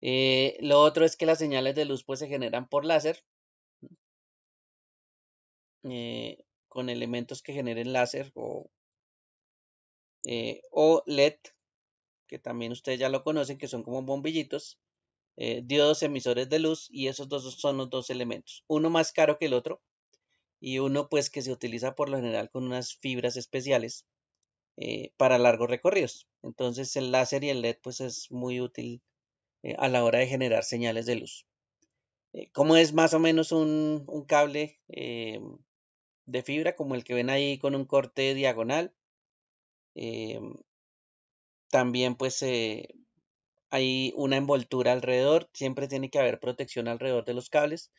Eh, lo otro es que las señales de luz pues se generan por láser eh, con elementos que generen láser o, eh, o LED que también ustedes ya lo conocen que son como bombillitos eh, dio dos emisores de luz y esos dos son los dos elementos, uno más caro que el otro y uno pues que se utiliza por lo general con unas fibras especiales eh, para largos recorridos. Entonces el láser y el LED pues es muy útil eh, a la hora de generar señales de luz. como es más o menos un, un cable de fibra como el que ven ahí con un corte diagonal? también pues hay una envoltura alrededor, siempre tiene que haber protección alrededor de los cables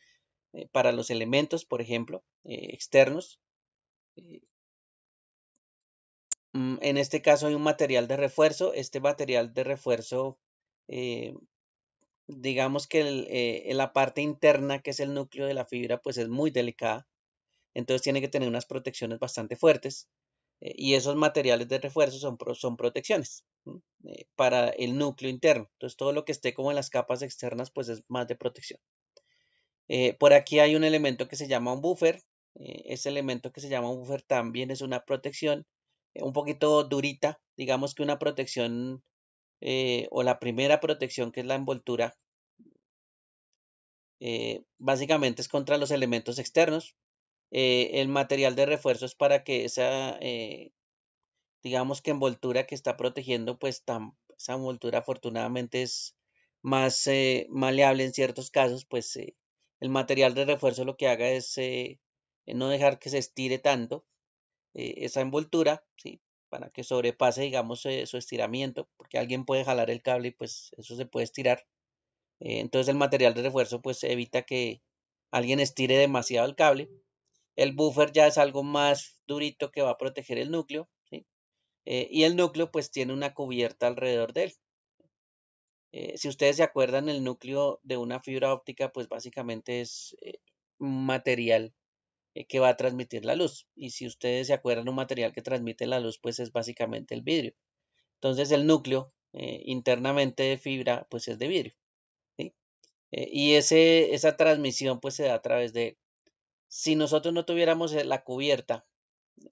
eh, para los elementos, por ejemplo, eh, externos. Eh, mm, en este caso hay un material de refuerzo, este material de refuerzo, digamos que la parte interna, que es el núcleo de la fibra, pues es muy delicada, entonces tiene que tener unas protecciones bastante fuertes y esos materiales de refuerzo son, son protecciones. Eh, para el núcleo interno. Entonces todo lo que esté como en las capas externas pues es más de protección. Eh, por aquí hay un elemento que se llama un buffer. Eh, ese elemento que se llama un buffer también es una protección un poquito durita. Digamos que una protección o la primera protección que es la envoltura básicamente es contra los elementos externos. el material de refuerzo es para que esa, digamos que envoltura que está protegiendo, pues tan, esa envoltura afortunadamente es más eh, maleable en ciertos casos, pues eh, el material de refuerzo lo que haga es eh, no dejar que se estire tanto esa envoltura, ¿sí? para que sobrepase, digamos, su estiramiento, porque alguien puede jalar el cable y pues eso se puede estirar. entonces el material de refuerzo pues evita que alguien estire demasiado el cable. El buffer ya es algo más durito que va a proteger el núcleo eh, y el núcleo pues tiene una cubierta alrededor de él. Eh, si ustedes se acuerdan, el núcleo de una fibra óptica pues básicamente es eh, material que va a transmitir la luz. Y si ustedes se acuerdan, un material que transmite la luz pues es básicamente el vidrio. Entonces el núcleo internamente de fibra pues es de vidrio. y esa transmisión pues se da a través de... Si nosotros no tuviéramos la cubierta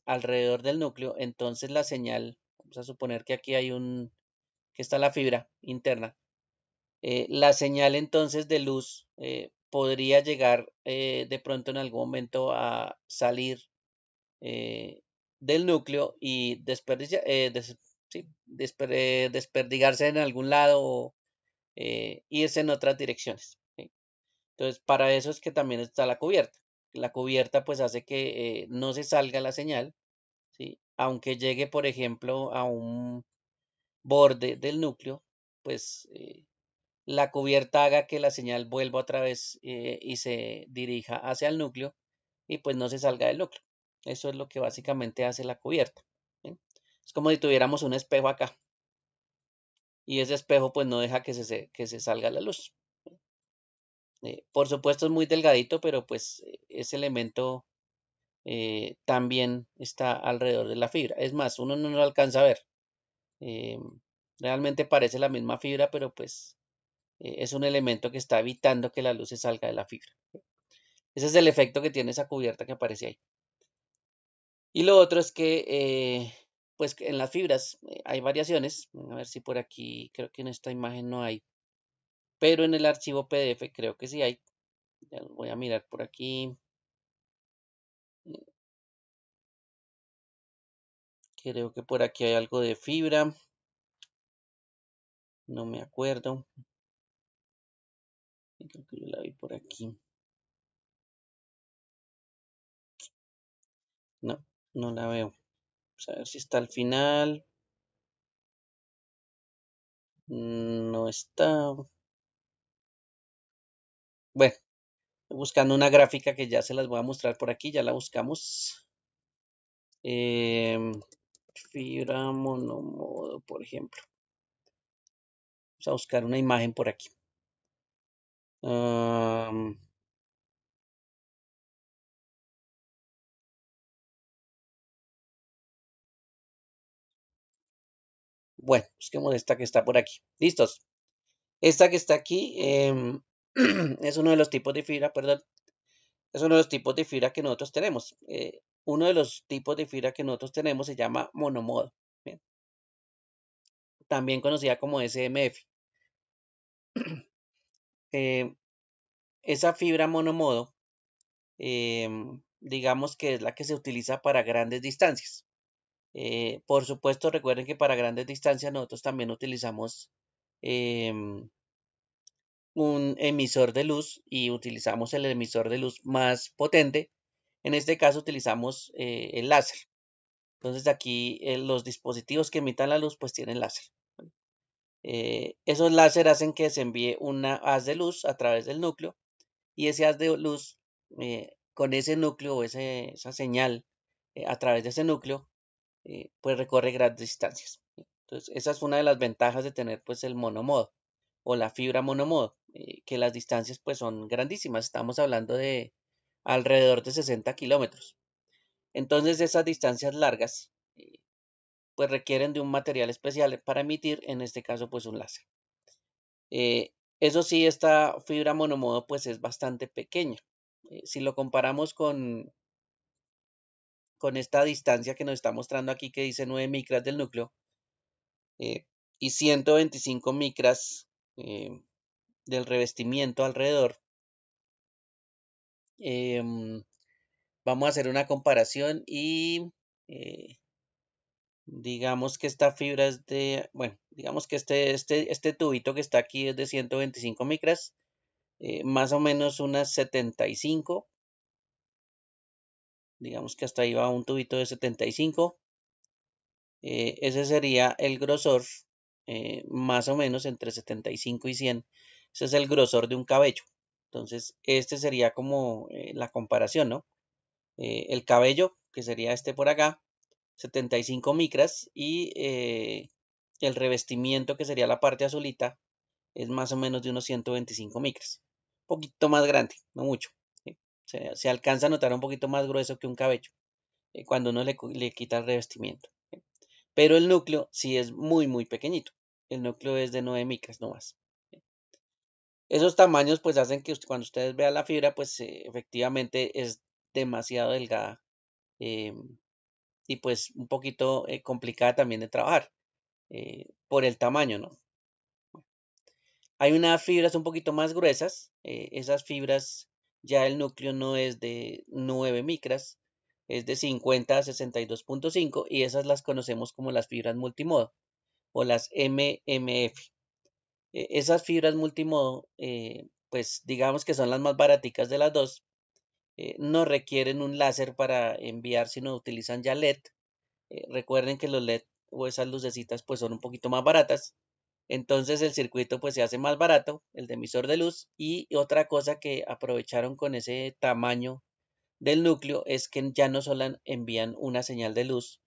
alrededor del núcleo, entonces la señal, vamos a suponer que aquí hay un, que está la fibra interna, eh, la señal entonces de luz eh, podría llegar eh, de pronto en algún momento a salir del núcleo y desperdiciar, desperdigarse en algún lado o irse en otras direcciones. Entonces, para eso es que también está la cubierta la cubierta pues hace que eh, no se salga la señal, ¿sí? aunque llegue por ejemplo a un borde del núcleo, pues eh, la cubierta haga que la señal vuelva otra vez eh, y se dirija hacia el núcleo y pues no se salga del núcleo. Eso es lo que básicamente hace la cubierta. Es como si tuviéramos un espejo acá y ese espejo pues no deja que se, que se salga la luz. Eh, por supuesto es muy delgadito, pero pues e, ese elemento eh, también está alrededor de la fibra. Es más, uno no lo alcanza a ver. Eh, realmente parece la misma fibra, pero pues es un elemento que está evitando que la luz se salga de la fibra. Ese es el efecto que tiene esa cubierta que aparece ahí. Y lo otro es que pues en las fibras hay variaciones. A ver si por aquí, creo que en esta imagen no hay pero en el archivo PDF creo que sí hay. voy a mirar por aquí. Creo que por aquí hay algo de fibra. No me acuerdo. Creo que yo la vi por aquí. No, no la veo. Vamos pues, a ver si está al final. No está. Bueno, buscando una gráfica que ya se las voy a mostrar por aquí, ya la buscamos. Eh, fibra monomodo, por ejemplo. Vamos a buscar una imagen por aquí. bueno, busquemos esta que está por aquí. Listos. Esta que está aquí em, es uno de los tipos de fibra, perdón, es uno de los tipos de fibra que nosotros tenemos. Eh, uno de los tipos de fibra que nosotros tenemos se llama monomodo, también conocida como SMF. Eh, esa fibra monomodo, em, digamos que es la que se utiliza para grandes distancias. Eh, por supuesto, recuerden que para grandes distancias nosotros también utilizamos em, un emisor de luz y utilizamos el emisor de luz más potente. En este caso utilizamos eh, el láser. Entonces aquí eh, los dispositivos que emitan la luz pues tienen láser. Eh, esos láser hacen que se envíe una haz de luz a través del núcleo y ese haz de luz con ese núcleo o esa señal a través de ese núcleo pues recorre grandes distancias. Entonces esa es una de las ventajas de tener pues el monomodo o la fibra monomodo. Eh, que las distancias pues son grandísimas, estamos hablando de alrededor de 60 kilómetros. Entonces esas distancias largas eh, pues requieren de un material especial para emitir, en este caso pues un láser. Eh, eso sí, esta fibra monomodo pues es bastante pequeña. si lo comparamos con, con esta distancia que nos está mostrando aquí que dice 9 micras del núcleo y 125 micras del revestimiento alrededor, em, vamos a hacer una comparación y eh, digamos que esta fibra es de, bueno, digamos que este, este, este tubito que está aquí es de 125 micras, eh, más o menos unas 75. Digamos que hasta ahí va un tubito de 75. Eh, ese sería el grosor, más o menos entre 75 y 100 ese es el grosor de un cabello. Entonces, este sería como eh, la comparación, ¿no? Eh, el cabello, que sería este por acá, 75 micras, y eh, el revestimiento, que sería la parte azulita, es más o menos de unos 125 micras. Un poquito más grande, no mucho. Se, alcanza a notar un poquito más grueso que un cabello cuando uno le, quita el revestimiento. Pero el núcleo sí es muy, muy pequeñito. El núcleo es de 9 micras no esos tamaños pues hacen que cuando ustedes vean la fibra pues eh, efectivamente es demasiado delgada eh, y pues un poquito eh, complicada también de trabajar por el tamaño, ¿no? Hay unas fibras un poquito más gruesas, esas fibras ya el núcleo no es de 9 micras, es de 50 a 62.5 y esas las conocemos como las fibras multimodo o las MMF. E-, esas fibras multimodo, eh, pues digamos que son las más baraticas de las dos, eh, no requieren un láser para enviar, sino utilizan ya LED. Eh, recuerden que los LED o esas lucecitas pues son un poquito más baratas. Entonces el circuito pues se hace más barato, el de emisor de luz. Y otra cosa que aprovecharon con ese tamaño del núcleo es que ya no solo envían una señal de luz,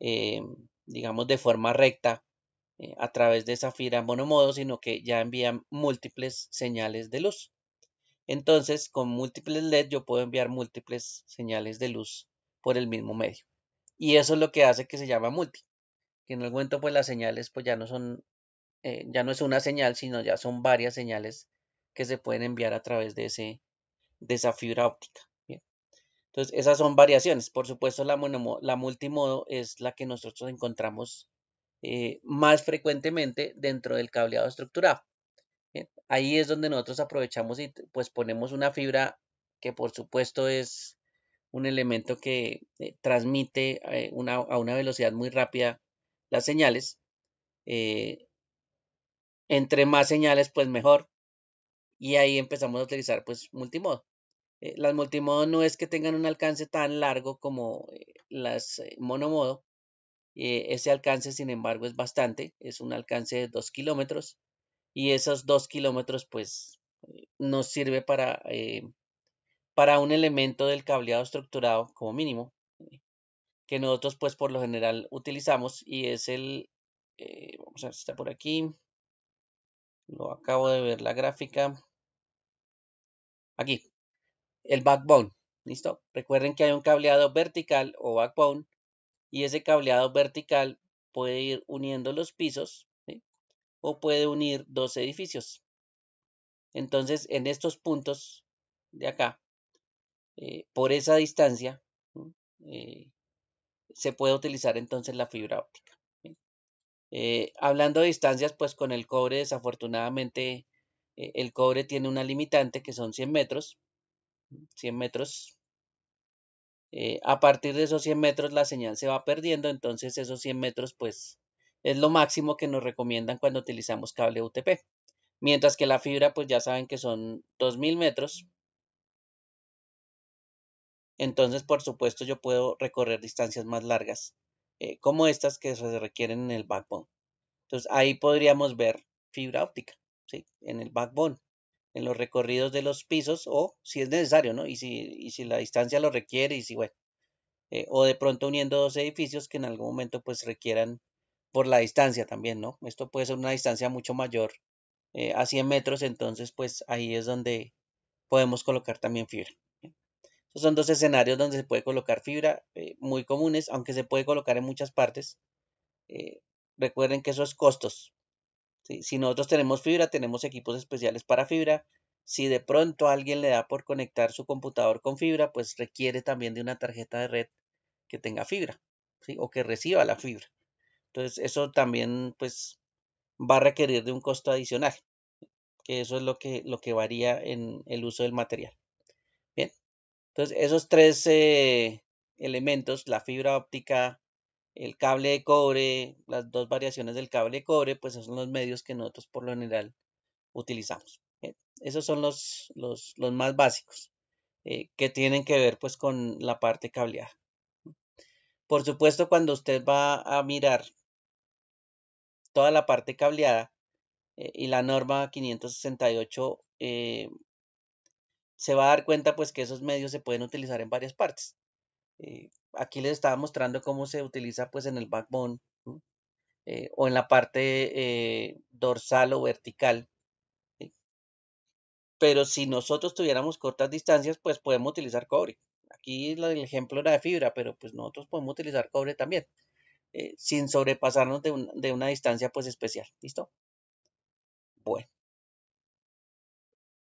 em, digamos de forma recta, eh, a través de esa fibra monomodo, sino que ya envían múltiples señales de luz. Entonces, con múltiples LED yo puedo enviar múltiples señales de luz por el mismo medio. Y eso es lo que hace que se llama multi. Que en algún momento pues las señales pues ya no son, eh, ya no es una señal, sino ya son varias señales que se pueden enviar a través de, ese, esa fibra óptica. Entonces, esas son variaciones. Por supuesto, la, la multimodo es la que nosotros encontramos eh, más frecuentemente dentro del cableado estructurado. ahí es donde nosotros aprovechamos y pues ponemos una fibra que por supuesto es un elemento que eh, transmite eh, a una velocidad muy rápida las señales. entre más señales, pues mejor. Y ahí empezamos a utilizar pues multimodo. las multimodo no es que tengan un alcance tan largo como las monomodo, eh, ese alcance, sin embargo, es bastante, es un alcance de 2 kilómetros y esos 2 kilómetros pues eh, nos sirve para, eh, para un elemento del cableado estructurado como mínimo que nosotros pues por lo general utilizamos y es el, vamos a ver está por aquí, lo acabo de ver la gráfica, aquí, el backbone, ¿listo? Recuerden que hay un cableado vertical o backbone y ese cableado vertical puede ir uniendo los pisos o puede unir dos edificios. Entonces, en estos puntos de acá, eh, por esa distancia, eh, se puede utilizar entonces la fibra óptica. Eh, hablando de distancias, pues con el cobre, desafortunadamente, el cobre tiene una limitante que son 100 metros. 100 metros eh, a partir de esos 100 metros la señal se va perdiendo, entonces esos 100 metros pues es lo máximo que nos recomiendan cuando utilizamos cable UTP. Mientras que la fibra pues ya saben que son 2000 metros. Entonces por supuesto yo puedo recorrer distancias más largas eh, como estas que se requieren en el backbone. Entonces ahí podríamos ver fibra óptica ¿sí? en el backbone en los recorridos de los pisos o si es necesario, ¿no? Y si, si la distancia lo requiere y si, bueno, eh, o de pronto uniendo dos edificios que en algún momento pues requieran por la distancia también, ¿no? Esto puede ser una distancia mucho mayor eh, a 100 metros, entonces pues ahí es donde podemos colocar también fibra. Estos son dos escenarios donde se puede colocar fibra eh, muy comunes, aunque se puede colocar en muchas partes. recuerden que esos costos si nosotros tenemos fibra, tenemos equipos especiales para fibra. Si de pronto alguien le da por conectar su computador con fibra, pues requiere también de una tarjeta de red que tenga fibra o que reciba la fibra. Entonces eso también pues va a requerir de un costo adicional, que eso es lo que, lo que varía en el uso del material. Bien, entonces esos tres eh, elementos, la fibra óptica, el cable de cobre, las dos variaciones del cable de cobre, pues esos son los medios que nosotros por lo general utilizamos. ¿eh? Esos son los, los, más básicos eh, que tienen que ver pues con la parte cableada. Por supuesto, cuando usted va a mirar toda la parte cableada eh, y la norma 568, se va a dar cuenta pues que esos medios se pueden utilizar en varias partes. Eh, aquí les estaba mostrando cómo se utiliza pues en el backbone eh, o en la parte eh, dorsal o vertical. Pero si nosotros tuviéramos cortas distancias, pues podemos utilizar cobre. Aquí el ejemplo era de fibra, pero pues nosotros podemos utilizar cobre también, sin sobrepasarnos de, una distancia pues especial. ¿Listo? Bueno.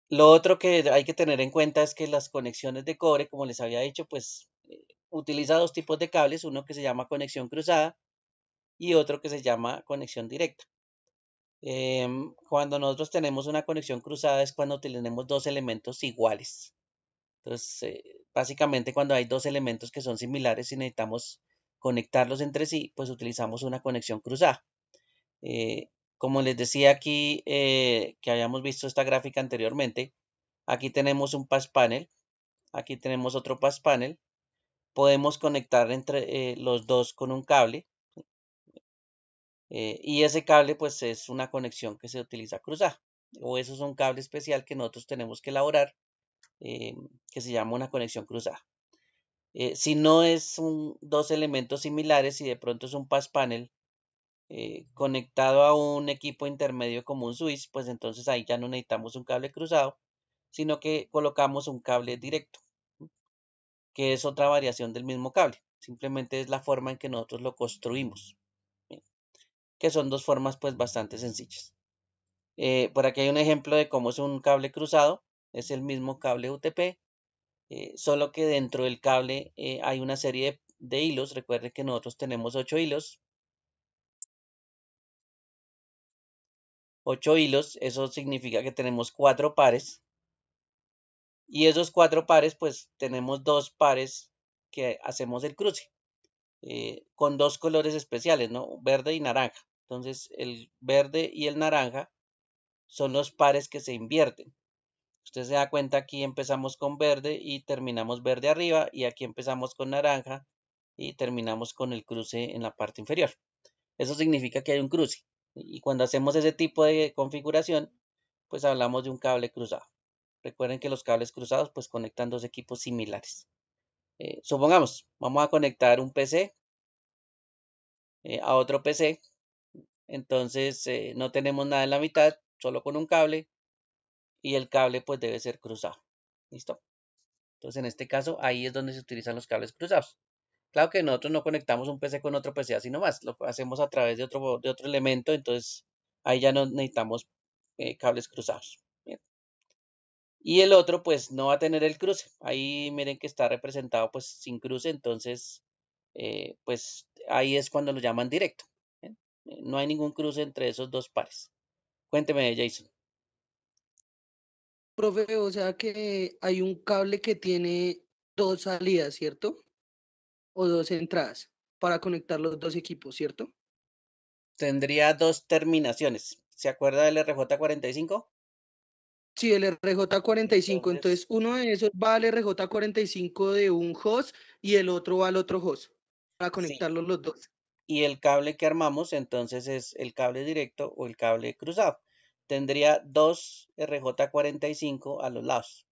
Lo otro que hay que tener en cuenta es que las conexiones de cobre, como les había dicho, pues utiliza dos tipos de cables, uno que se llama conexión cruzada y otro que se llama conexión directa. Em, cuando nosotros tenemos una conexión cruzada es cuando tenemos dos elementos iguales. Entonces, eh, básicamente cuando hay dos elementos que son similares y necesitamos conectarlos entre sí, pues utilizamos una conexión cruzada. Eh, como les decía aquí, eh, que habíamos visto esta gráfica anteriormente, aquí tenemos un pass panel, aquí tenemos otro pass panel, podemos conectar entre eh, los dos con un cable. Eh, y ese cable pues es una conexión que se utiliza cruzada. O eso es un cable especial que nosotros tenemos que elaborar eh, que se llama una conexión cruzada. si no es dos elementos similares y de pronto es un pass panel conectado a un equipo intermedio como un switch, pues entonces ahí ya no necesitamos un cable cruzado, sino que colocamos un cable directo que es otra variación del mismo cable. Simplemente es la forma en que nosotros lo construimos, que son dos formas pues bastante sencillas. Eh, por aquí hay un ejemplo de cómo es un cable cruzado. Es el mismo cable UTP, eh, solo que dentro del cable eh, hay una serie de, hilos. Recuerden que nosotros tenemos ocho hilos. Ocho hilos, eso significa que tenemos cuatro pares y esos cuatro pares, pues tenemos dos pares que hacemos el cruce eh, con dos colores especiales, ¿no? Verde y naranja. Entonces, el verde y el naranja son los pares que se invierten. Usted se da cuenta, aquí empezamos con verde y terminamos verde arriba y aquí empezamos con naranja y terminamos con el cruce en la parte inferior. Eso significa que hay un cruce. Y cuando hacemos ese tipo de configuración, pues hablamos de un cable cruzado. Recuerden que los cables cruzados pues conectan dos equipos similares. Eh, supongamos, vamos a conectar un PC eh, a otro PC. Entonces eh, no tenemos nada en la mitad, solo con un cable. Y el cable pues debe ser cruzado. ¿Listo? Entonces en este caso ahí es donde se utilizan los cables cruzados. Claro que nosotros no conectamos un PC con otro PC así nomás, lo hacemos a través de otro, de otro elemento, entonces ahí ya no necesitamos cables cruzados. Y el otro, pues no va a tener el cruce. Ahí miren que está representado pues sin cruce, entonces, eh, pues ahí es cuando lo llaman directo. ¿eh? Eh, no hay ningún cruce entre esos dos pares. Cuénteme, Jason. Profe, o sea que hay un cable que tiene dos salidas, ¿cierto? O dos entradas para conectar los dos equipos, ¿cierto? Tendría dos terminaciones. ¿Se acuerda del RJ45? Sí, el RJ45. Entonces, uno de esos va al RJ45 de un host y el otro va al otro host para conectarlos los dos. Y el cable que armamos entonces es el cable directo o el cable cruzado. Tendría dos RJ45 a los lados.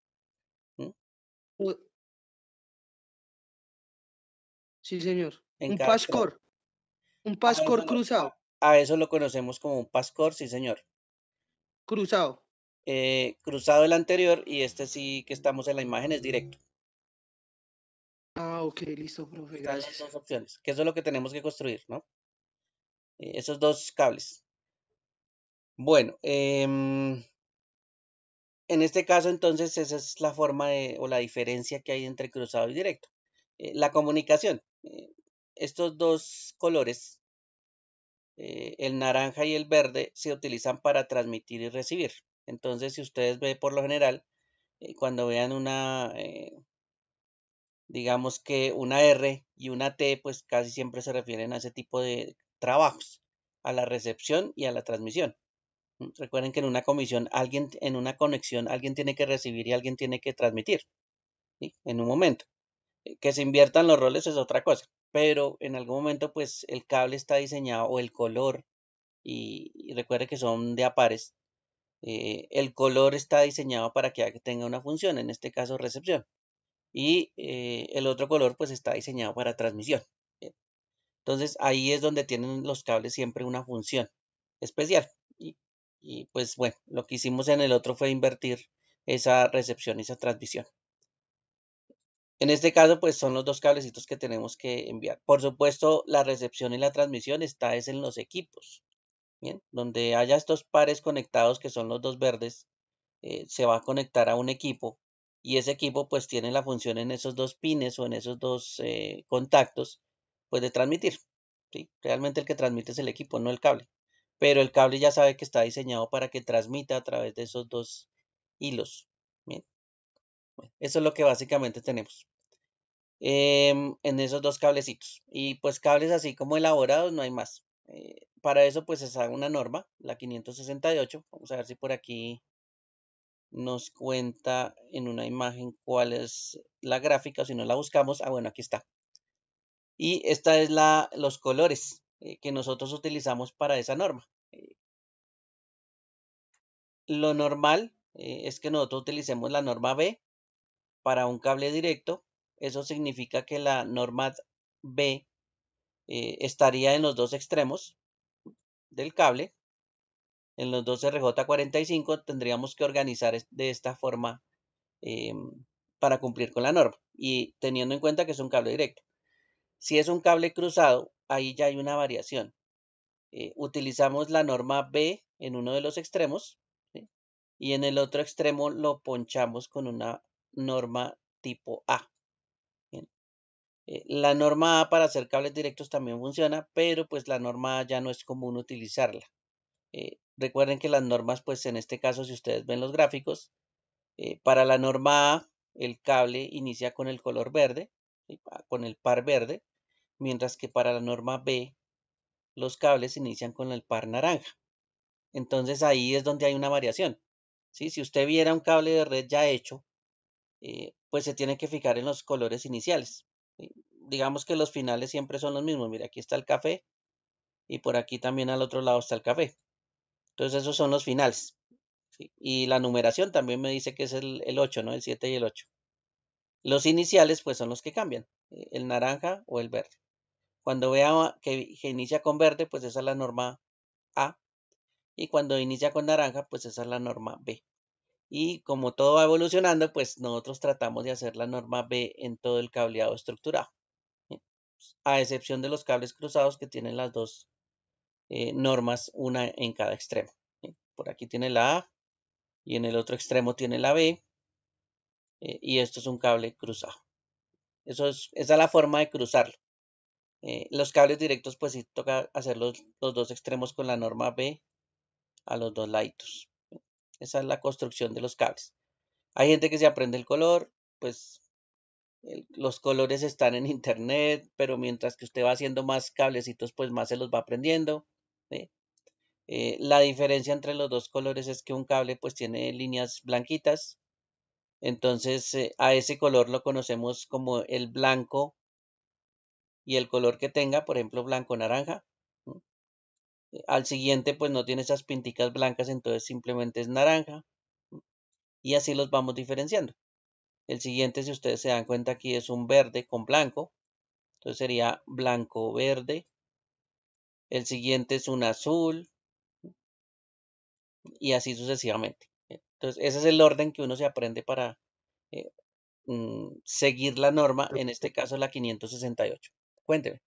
Sí, señor. un pascor. Un pascor cruzado. A eso lo conocemos como un pascor, sí, señor. Cruzado. Eh, cruzado el anterior y este sí que estamos en la imagen es directo. Ah, ok, listo, profe. dos opciones, que es lo que tenemos que construir, ¿no? Eh, esos dos cables. Bueno, em, en este caso entonces esa es la forma o la diferencia que hay entre cruzado y directo. Eh, la comunicación. estos dos colores el naranja y el verde se utilizan para transmitir y recibir. Entonces, si ustedes ven por lo general, eh, cuando vean una, eh, digamos que una R y una T, pues casi siempre se refieren a ese tipo de trabajos, a la recepción y a la transmisión. Mm, recuerden que en una comisión, alguien, en una conexión, alguien tiene que recibir y alguien tiene que transmitir, en un momento. Eh, que se inviertan los roles es otra cosa, pero en algún momento, pues el cable está diseñado o el color, y, recuerden que son de apares, eh, el color está diseñado para que tenga una función, en este caso recepción. Y eh, el otro color pues está diseñado para transmisión. Eh. Entonces ahí es donde tienen los cables siempre una función especial. Y, y pues bueno, lo que hicimos en el otro fue invertir esa recepción y esa transmisión. En este caso, pues son los dos cablecitos que tenemos que enviar. Por supuesto, la recepción y la transmisión está es en los equipos donde haya estos pares conectados que son los dos verdes, eh, se va a conectar a un equipo y ese equipo pues tiene la función en esos dos pines o en esos dos eh, contactos pues de transmitir. ¿sí? Realmente el que transmite es el equipo, no el cable. Pero el cable ya sabe que está diseñado para que transmita a través de esos dos hilos. Bien. eso es lo que básicamente tenemos em, en esos dos cablecitos. Y pues cables así como elaborados no hay más. Eh, para eso pues se una norma, la 568. Vamos a ver si por aquí nos cuenta en una imagen cuál es la gráfica, o si no la buscamos, ah bueno, aquí está. Y esta es la, los colores eh, que nosotros utilizamos para esa norma. Eh, lo normal eh, es que nosotros utilicemos la norma B para un cable directo. Eso significa que la norma B estaría en los dos extremos, del cable, en los dos RJ45 tendríamos que organizar de esta forma em, para cumplir con la norma y teniendo en cuenta que es un cable directo. Si es un cable cruzado, ahí ya hay una variación. Eh, utilizamos la norma B en uno de los extremos y en el otro extremo lo ponchamos con una norma tipo A. Eh, la norma A para hacer cables directos también funciona, pero pues la norma A ya no es común utilizarla. Eh, recuerden que las normas, pues en este caso, si ustedes ven los gráficos, eh, para la norma A el cable inicia con el color verde, con el par verde, mientras que para la norma B los cables inician con el par naranja. Entonces ahí es donde hay una variación. Si usted viera un cable de red ya hecho, pues se tiene que fijar en los colores iniciales digamos que los finales siempre son los mismos. Mira, aquí está el café y por aquí también al otro lado está el café. Entonces esos son los finales. Y la numeración también me dice que es el, 8, ¿no? El 7 y el 8. Los iniciales pues son los que cambian, eh, el naranja o el verde. Cuando vea que, que inicia con verde, pues esa es la norma A. Y cuando inicia con naranja, pues esa es la norma B. Y como todo va evolucionando, pues nosotros tratamos de hacer la norma B en todo el cableado estructurado, pues, a excepción de los cables cruzados que tienen las dos eh, normas, una en cada extremo. Por aquí tiene la A y en el otro extremo tiene la B eh, y esto es un cable cruzado. Eso es, esa es la forma de cruzarlo. Eh, los cables directos pues sí toca hacer los, dos extremos con la norma B a los dos laditos. Esa es la construcción de los cables. Hay gente que se aprende el color, pues los colores están en internet, pero mientras que usted va haciendo más cablecitos, pues más se los va aprendiendo. Eh, la diferencia entre los dos colores es que un cable pues tiene líneas blanquitas. Entonces eh, a ese color lo conocemos como el blanco y el color que tenga, por ejemplo, blanco naranja, al siguiente, pues no tiene esas pinticas blancas, entonces simplemente es naranja. Mm, y así los vamos diferenciando. El siguiente, si ustedes se dan cuenta aquí, es un verde con blanco. Entonces sería blanco-verde. El siguiente es un azul. Y así sucesivamente. Entonces ese es el orden que uno se aprende para eh, mm, seguir la norma, en este caso la 568. Cuénteme.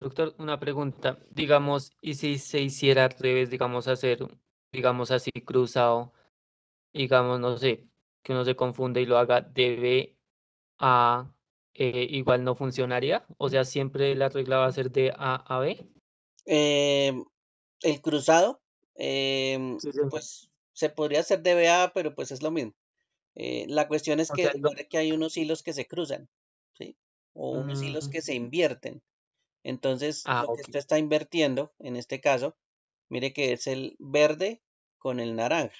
Doctor, una pregunta. Digamos, ¿y si se hiciera al revés, digamos, hacer, digamos así, cruzado? Digamos, no sé, que uno se confunde y lo haga de B a eh, igual no funcionaría. O sea, siempre la regla va a ser de A a B. Em, el cruzado, em, pues se podría hacer de B a A, pero pues es lo mismo. Eh, la cuestión es que, que hay unos hilos que se cruzan, ¿sí? O unos hilos mm, que se invierten. Entonces, ah, lo que usted está invirtiendo, en este caso, mire que es el verde con el naranja.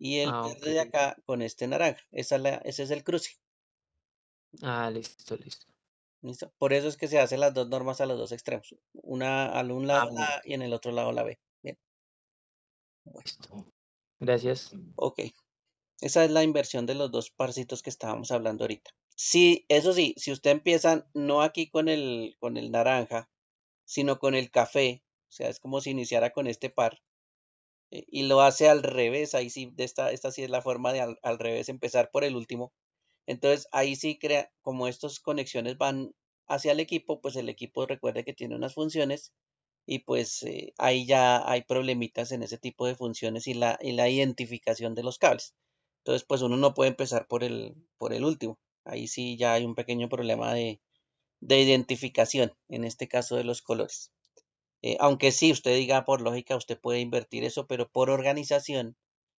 Y el ah, verde de acá con este naranja. Esa ese es el cruce. Ah, listo, listo. ¿Listo? Por eso es que se hacen las dos normas a los dos extremos. Una al un ah, lado A y en el otro lado la B. Bien. Listo. Gracias. Ok. Esa es la inversión de los dos parcitos que estábamos hablando ahorita. Sí, eso sí, si usted empieza no aquí con el, con el naranja, sino con el café, o sea, es como si iniciara con este par, eh, y lo hace al revés, ahí sí, de esta, esta sí es la forma de al, revés, empezar por el último. Entonces ahí sí crea, como estas conexiones van hacia el equipo, pues el equipo recuerde que tiene unas funciones y pues eh, ahí ya hay problemitas en ese tipo de funciones y la, y la identificación de los cables. Entonces, pues uno no puede empezar por el, por el último. Ahí sí ya hay un pequeño problema de, identificación, en este caso de los colores. Eh, aunque sí, usted diga por lógica, usted puede invertir eso, pero por organización,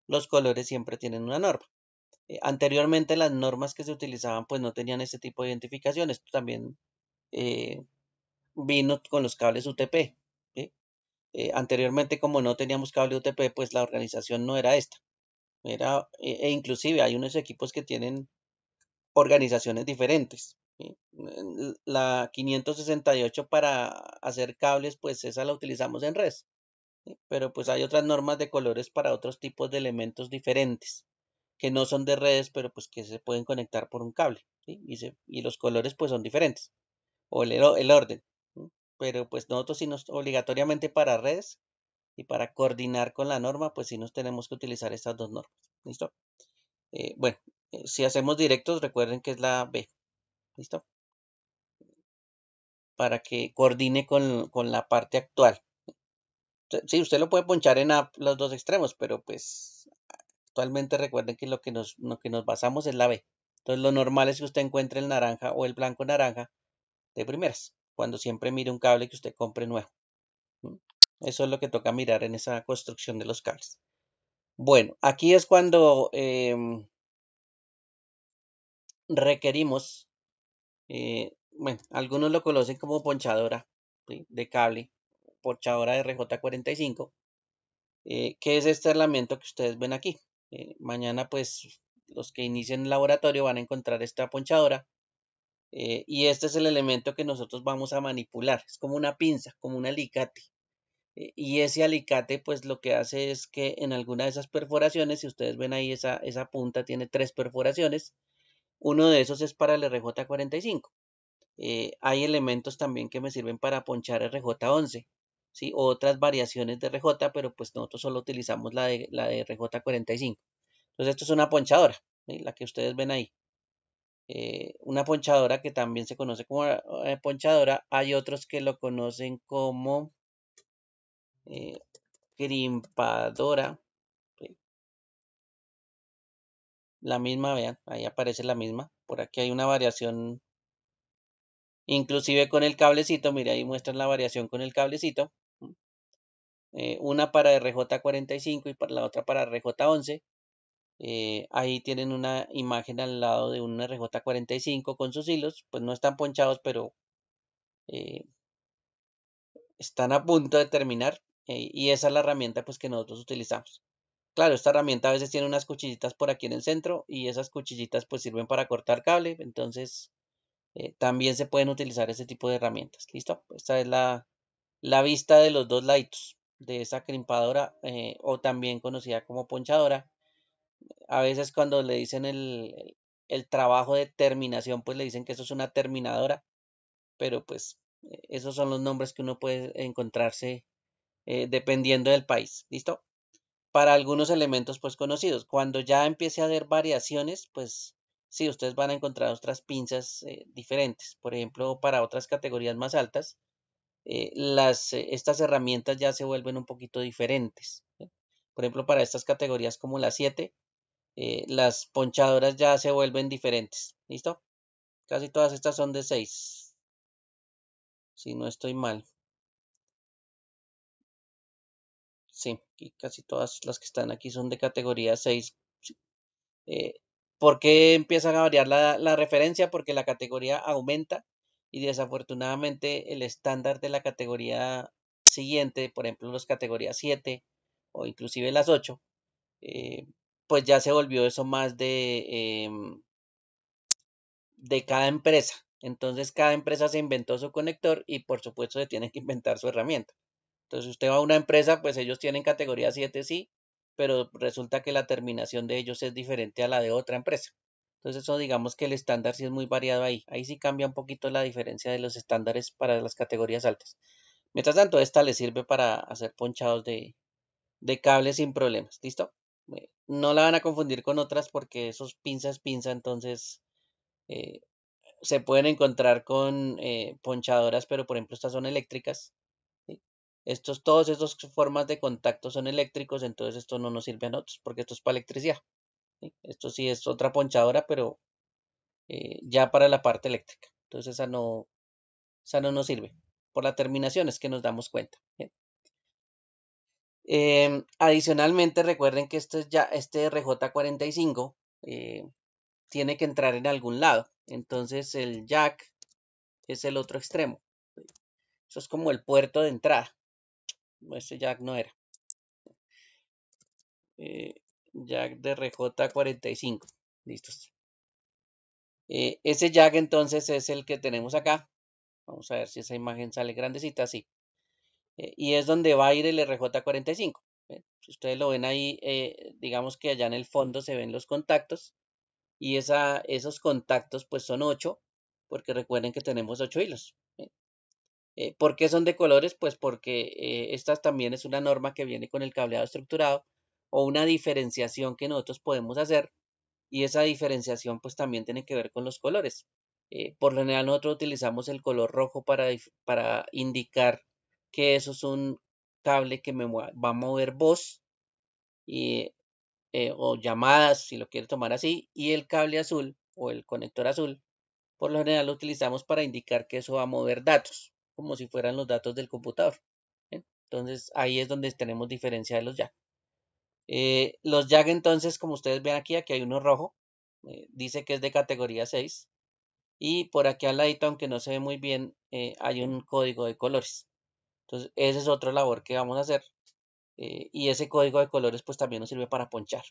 los colores siempre tienen una norma. Eh, anteriormente las normas que se utilizaban pues no tenían ese tipo de identificación. Esto también eh, vino con los cables UTP. anteriormente como no teníamos cable UTP, pues la organización no era esta. Era, e, e inclusive hay unos equipos que tienen organizaciones diferentes. La 568 para hacer cables, pues esa la utilizamos en redes pero pues hay otras normas de colores para otros tipos de elementos diferentes que no son de redes, pero pues que se pueden conectar por un cable, y, los colores pues son diferentes, o el, el orden, pero pues nosotros nos obligatoriamente para redes y para coordinar con la norma, pues si nos tenemos que utilizar estas dos normas, ¿listo? Eh, bueno, eh, si hacemos directos, recuerden que es la B. ¿Listo? Para que coordine con, la parte actual. Sí, usted lo puede ponchar en los dos extremos, pero pues actualmente recuerden que lo que, lo que nos basamos es la B. Entonces lo normal es que usted encuentre el naranja o el blanco naranja de primeras, cuando siempre mire un cable que usted compre nuevo. Eso es lo que toca mirar en esa construcción de los cables. Bueno, aquí es cuando em, requerimos, eh, bueno, algunos lo conocen como ponchadora de cable, ponchadora de RJ45, eh, que es este elemento que ustedes ven aquí. Eh, mañana, pues, los que inician el laboratorio van a encontrar esta ponchadora. y este es el elemento que nosotros vamos a manipular. Es como una pinza, como un alicate. Eh, y ese alicate pues lo que hace es que en alguna de esas perforaciones, si ustedes ven ahí esa, esa punta tiene tres perforaciones, uno de esos es para el RJ45. Eh, hay elementos también que me sirven para ponchar RJ11, ¿sí? otras variaciones de RJ, pero pues nosotros solo utilizamos la de, la de RJ45. Entonces esto es una ponchadora, la que ustedes ven ahí. Eh, una ponchadora que también se conoce como ponchadora, hay otros que lo conocen como eh, grimpadora. Eh la misma, vean, ahí aparece la misma. Por aquí hay una variación, inclusive con el cablecito, mire, ahí muestran la variación con el cablecito. Eh, una para RJ45 y para la otra para RJ11. ahí tienen una imagen al lado de una RJ45 con sus hilos, pues no están ponchados, pero están a punto de terminar. Eh, y esa es la herramienta pues, que nosotros utilizamos. Claro, esta herramienta a veces tiene unas cuchillitas por aquí en el centro y esas cuchillitas pues sirven para cortar cable. Entonces eh, también se pueden utilizar ese tipo de herramientas. ¿Listo? Esta es la, vista de los dos lados de esa crimpadora eh, o también conocida como ponchadora. A veces cuando le dicen el, el trabajo de terminación, pues le dicen que eso es una terminadora, pero pues e, esos son los nombres que uno puede encontrarse eh, dependiendo del país. ¿Listo? Para algunos elementos pues conocidos. Cuando ya empiece a haber variaciones, pues sí, ustedes van a encontrar otras pinzas eh, diferentes. Por ejemplo, para otras categorías más altas, eh, las, estas herramientas ya se vuelven un poquito diferentes. Por ejemplo, para estas categorías como las 7, las ponchadoras ya se vuelven diferentes. ¿Listo? Casi todas estas son de 6. Si no estoy mal. Sí, casi todas las que están aquí son de categoría 6. Eh, ¿Por qué empiezan a variar la, referencia? Porque la categoría aumenta y desafortunadamente el estándar de la categoría siguiente, por ejemplo, las categorías 7 o inclusive las 8, eh, pues ya se volvió eso más de, em, de cada empresa. Entonces cada empresa se inventó su conector y por supuesto se tiene que inventar su herramienta. Entonces, usted va a una empresa, pues ellos tienen categoría 7, sí, pero resulta que la terminación de ellos es diferente a la de otra empresa. Entonces, eso digamos que el estándar sí es muy variado ahí. Ahí sí cambia un poquito la diferencia de los estándares para las categorías altas. Mientras tanto, esta le sirve para hacer ponchados de, cables sin problemas. ¿Listo? No la van a confundir con otras porque esos pinzas pinza, entonces eh, se pueden encontrar con eh, ponchadoras, pero por ejemplo estas son eléctricas estos, todas estas formas de contacto son eléctricos, entonces esto no nos sirve a nosotros porque esto es para electricidad. Esto sí es otra ponchadora, pero eh, ya para la parte eléctrica. Entonces esa no, no nos sirve. Por la terminación es que nos damos cuenta. Em, adicionalmente, recuerden que este, RJ45 eh, tiene que entrar en algún lado. Entonces el jack es el otro extremo. Eso es como el puerto de entrada ese jack no era. Eh, jack de RJ45. Listos. Eh, ese jack entonces es el que tenemos acá. Vamos a ver si esa imagen sale grandecita. Sí. Eh, y es donde va a ir el RJ45. Si ustedes lo ven ahí, digamos que allá en el fondo se ven los contactos. Y esa, esos contactos pues son 8. Porque recuerden que tenemos 8 hilos. Eh, ¿Por qué son de colores? Pues porque eh, esta también es una norma que viene con el cableado estructurado o una diferenciación que nosotros podemos hacer y esa diferenciación pues también tiene que ver con los colores. Eh, por lo general nosotros utilizamos el color rojo para, indicar que eso es un cable que me va a mover voz y, o llamadas, si lo quiere tomar así, y el cable azul o el conector azul, por lo general lo utilizamos para indicar que eso va a mover datos como si fueran los datos del computador. Entonces ahí es donde tenemos diferencia de los JAG. Eh, los JAG, entonces, como ustedes ven aquí, aquí hay uno rojo, eh, dice que es de categoría 6. Y por aquí al lado, aunque no se ve muy bien, eh, hay un código de colores. Entonces esa es otra labor que vamos a hacer. y ese código de colores pues también nos sirve para ponchar.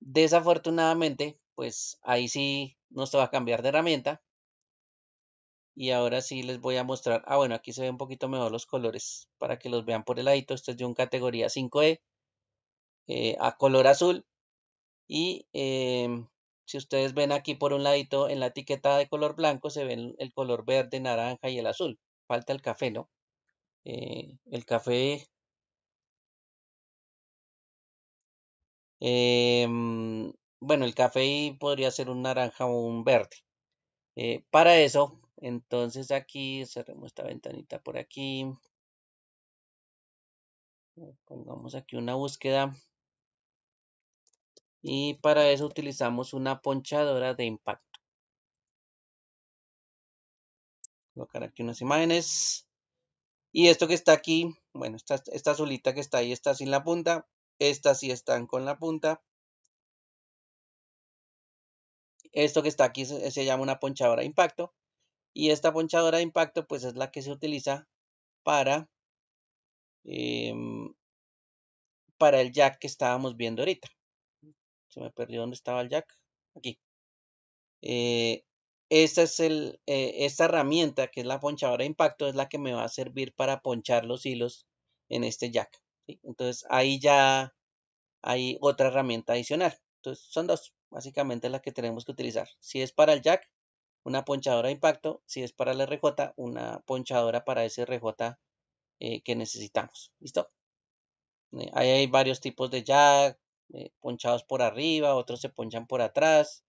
Desafortunadamente, pues ahí sí nos va a cambiar de herramienta y ahora sí les voy a mostrar, ah bueno, aquí se ve un poquito mejor los colores para que los vean por el ladito, este es de un categoría 5E eh, a color azul y em, si ustedes ven aquí por un ladito en la etiqueta de color blanco se ven el color verde, naranja y el azul, falta el café, ¿no? Eh, el café em, bueno, el café podría ser un naranja o un verde. Eh, para eso entonces aquí cerremos esta ventanita por aquí. Pongamos aquí una búsqueda. Y para eso utilizamos una ponchadora de impacto. Colocar aquí unas imágenes. Y esto que está aquí, bueno, esta, esta azulita que está ahí está sin la punta. Estas sí están con la punta. Esto que está aquí se llama una ponchadora de impacto. Y esta ponchadora de impacto pues es la que se utiliza para, em, para el jack que estábamos viendo ahorita. Se me perdió dónde estaba el jack. Aquí. Eh, esta, es el, eh, esta herramienta que es la ponchadora de impacto es la que me va a servir para ponchar los hilos en este jack. Entonces ahí ya hay otra herramienta adicional. Entonces son dos, básicamente las que tenemos que utilizar. Si es para el jack, una ponchadora de impacto, si es para el RJ, una ponchadora para ese RJ eh, que necesitamos. ¿Listo? Eh, ahí hay varios tipos de jack, eh, ponchados por arriba, otros se ponchan por atrás.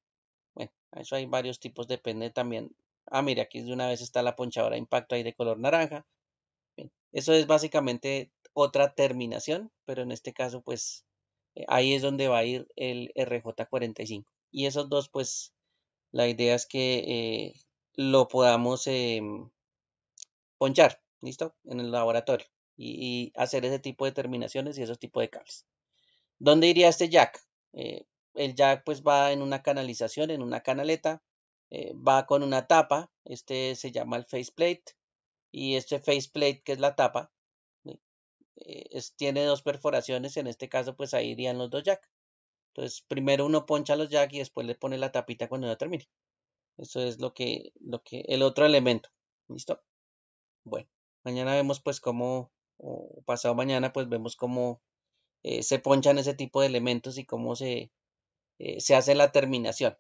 Bueno, eso hay varios tipos, depende también. Ah, mire, aquí de una vez está la ponchadora de impacto ahí de color naranja. eso es básicamente otra terminación, pero en este caso, pues ahí es donde va a ir el RJ45. Y esos dos, pues la idea es que eh, lo podamos em, ponchar, ¿listo? En el laboratorio y, hacer ese tipo de terminaciones y esos tipos de cables. ¿Dónde iría este jack? Eh, el jack pues va en una canalización, en una canaleta, eh, va con una tapa, este se llama el faceplate y este faceplate que es la tapa tiene dos perforaciones, en este caso pues ahí irían los dos jack. Entonces, primero uno poncha los jack y después le pone la tapita cuando ya termine. Eso es lo que, lo que, el otro elemento. ¿Listo? Bueno, mañana vemos pues cómo, o pasado mañana pues vemos cómo eh, se ponchan ese tipo de elementos y cómo se, eh, se hace la terminación.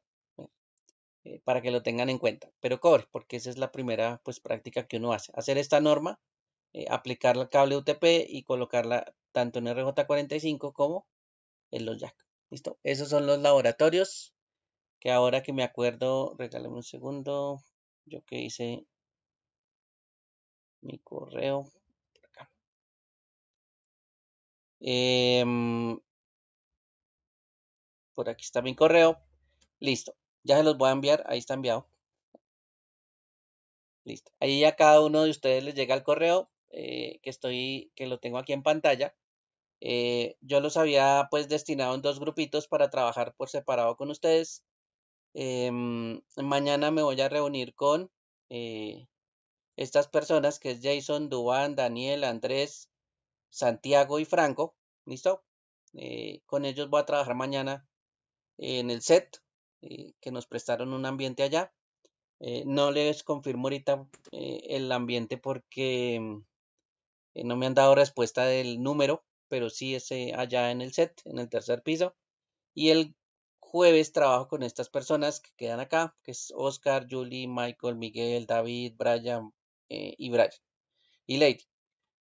Eh, para que lo tengan en cuenta. Pero cobre, porque esa es la primera pues práctica que uno hace. Hacer esta norma, aplicar el cable UTP y colocarla tanto en RJ45 como en los jack. Listo, esos son los laboratorios. Que ahora que me acuerdo, regálame un segundo. Yo que hice mi correo. Por acá. Em, por aquí está mi correo. Listo, ya se los voy a enviar. Ahí está enviado. Listo, ahí a cada uno de ustedes les llega el correo eh, que estoy, que lo tengo aquí en pantalla. Eh, yo los había pues destinado en dos grupitos para trabajar por separado con ustedes. Em, mañana me voy a reunir con eh, estas personas que es Jason, Duan, Daniel, Andrés, Santiago y Franco. ¿Listo? Eh, con ellos voy a trabajar mañana en el set que nos prestaron un ambiente allá. no les confirmo ahorita el ambiente porque em, no me han dado respuesta del número pero sí es allá en el set, en el tercer piso. Y el jueves trabajo con estas personas que quedan acá, que es Oscar, Julie, Michael, Miguel, David, Brian eh, y Brian. Y Lady.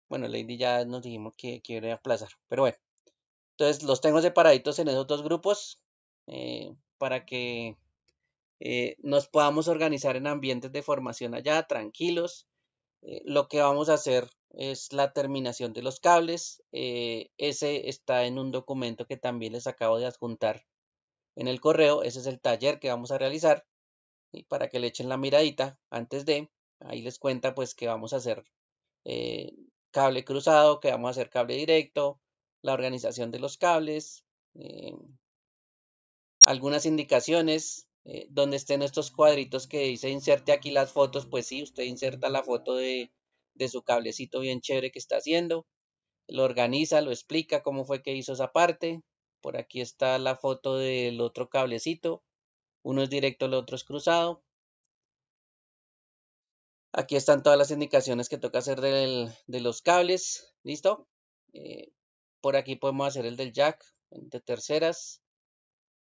Bueno, Lady ya nos dijimos que quiere aplazar, pero bueno. Entonces los tengo separaditos en esos dos grupos eh, para que eh, nos podamos organizar en ambientes de formación allá, tranquilos. lo que vamos a hacer es la terminación de los cables. Eh, ese está en un documento que también les acabo de adjuntar en el correo. Ese es el taller que vamos a realizar. Y para que le echen la miradita antes de, ahí les cuenta pues que vamos a hacer eh, cable cruzado, que vamos a hacer cable directo, la organización de los cables, eh, algunas indicaciones, donde estén estos cuadritos que dice inserte aquí las fotos, pues sí, usted inserta la foto de, de su cablecito bien chévere que está haciendo. Lo organiza, lo explica cómo fue que hizo esa parte. Por aquí está la foto del otro cablecito. Uno es directo, el otro es cruzado. Aquí están todas las indicaciones que toca hacer del, de los cables. ¿Listo? Eh, por aquí podemos hacer el del jack de terceras.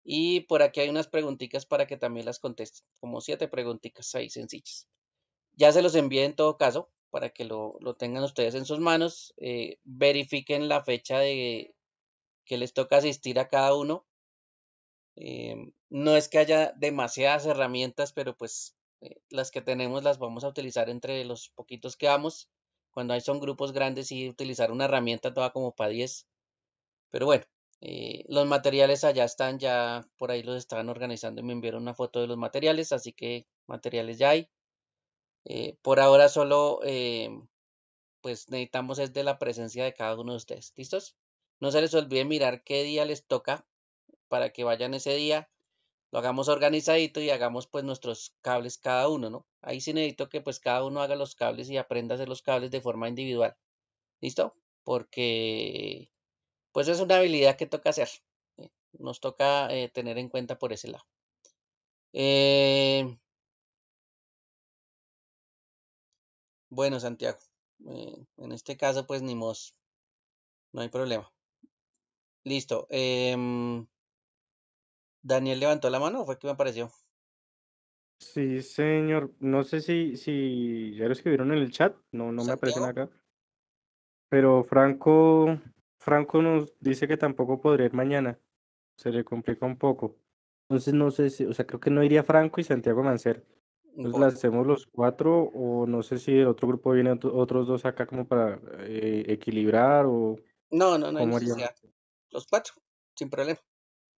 Y por aquí hay unas preguntitas para que también las contesten. Como siete preguntitas ahí sencillas. Ya se los envié en todo caso para que lo, tengan ustedes en sus manos. Eh, verifiquen la fecha de que les toca asistir a cada uno. Em, no es que haya demasiadas herramientas, pero pues eh, las que tenemos las vamos a utilizar entre los poquitos que vamos. Cuando hay son grupos grandes y utilizar una herramienta toda como para 10. Pero bueno, eh, los materiales allá están, ya por ahí los están organizando y me enviaron una foto de los materiales, así que materiales ya hay. Eh, por ahora solo eh, pues necesitamos es de la presencia de cada uno de ustedes. ¿Listos? No se les olvide mirar qué día les toca para que vayan ese día, lo hagamos organizadito y hagamos pues nuestros cables cada uno, ¿no? Ahí sí necesito que pues cada uno haga los cables y aprenda a hacer los cables de forma individual. ¿Listo? Porque pues es una habilidad que toca hacer. Eh, nos toca tener en cuenta por ese lado. Bueno, Santiago, eh, en este caso, pues ni mos, no hay problema. Listo. Em, Daniel levantó la mano, ¿o fue que me apareció. Sí, señor. No sé si, si ya lo escribieron en el chat. No, no me aparecen acá. Pero Franco, Franco nos dice que tampoco podría ir mañana. Se le complica un poco. Entonces no sé si, o sea, creo que no iría Franco y Santiago Mancera. ¿Nos hacemos los cuatro o no sé si el otro grupo viene otros dos acá como para eh, equilibrar o... No, no, no. los cuatro, sin problema.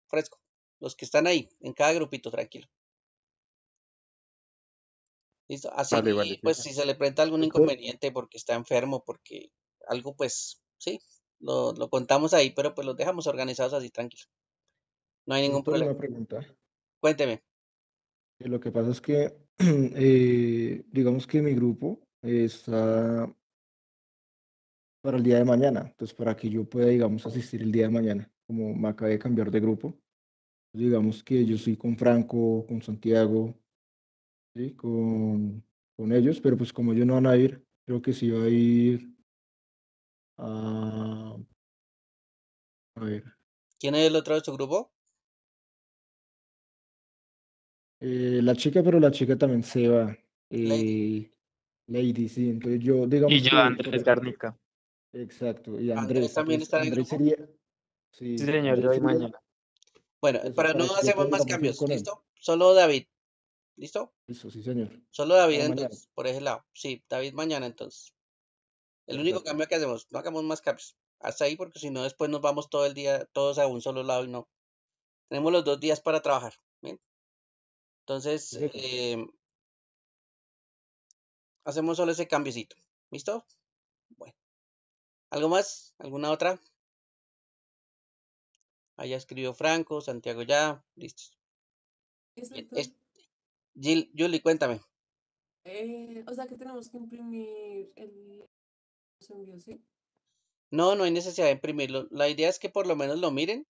Fresco. Los que están ahí, en cada grupito, tranquilo. ¿Listo? Así, pues si se le presenta algún inconveniente porque está enfermo, porque algo, pues, sí, lo, contamos ahí, pero pues los dejamos organizados así, tranquilo. No hay ningún problema. pregunta. Cuénteme. Eh, lo que pasa es que, eh, digamos que mi grupo está para el día de mañana, entonces para que yo pueda, digamos, asistir el día de mañana, como me acabé de cambiar de grupo, pues, digamos que yo soy con Franco, con Santiago, ¿sí? con, con ellos, pero pues como ellos no van a ir, creo que sí va a ir a... A ver. ¿Quién es el otro de su grupo? Eh, la chica, pero la chica también se va. Lady, eh, sí. Entonces yo, digamos. Y yo, Andrés Garnica. Exacto. Y Andrés, también está en sí, señor, yo voy mañana. Bueno, para no hacemos más cambios, ¿listo? Solo David. ¿Listo? listo sí, señor. Solo David, entonces, por ese lado. Sí, David mañana, entonces. El único cambio que hacemos, no hagamos más cambios. Hasta ahí, porque si no, después nos vamos todo el día, todos a un solo lado y no. Tenemos los dos días para trabajar. ¿bien? Entonces, em, hacemos solo ese cambiocito. ¿Listo? Bueno. ¿Algo más? ¿Alguna otra? Allá escribió Franco, Santiago ya. Listo. Jill, Julie, cuéntame. Eh, o sea que tenemos que imprimir el No, no hay necesidad de imprimirlo. La idea es que por lo menos lo miren,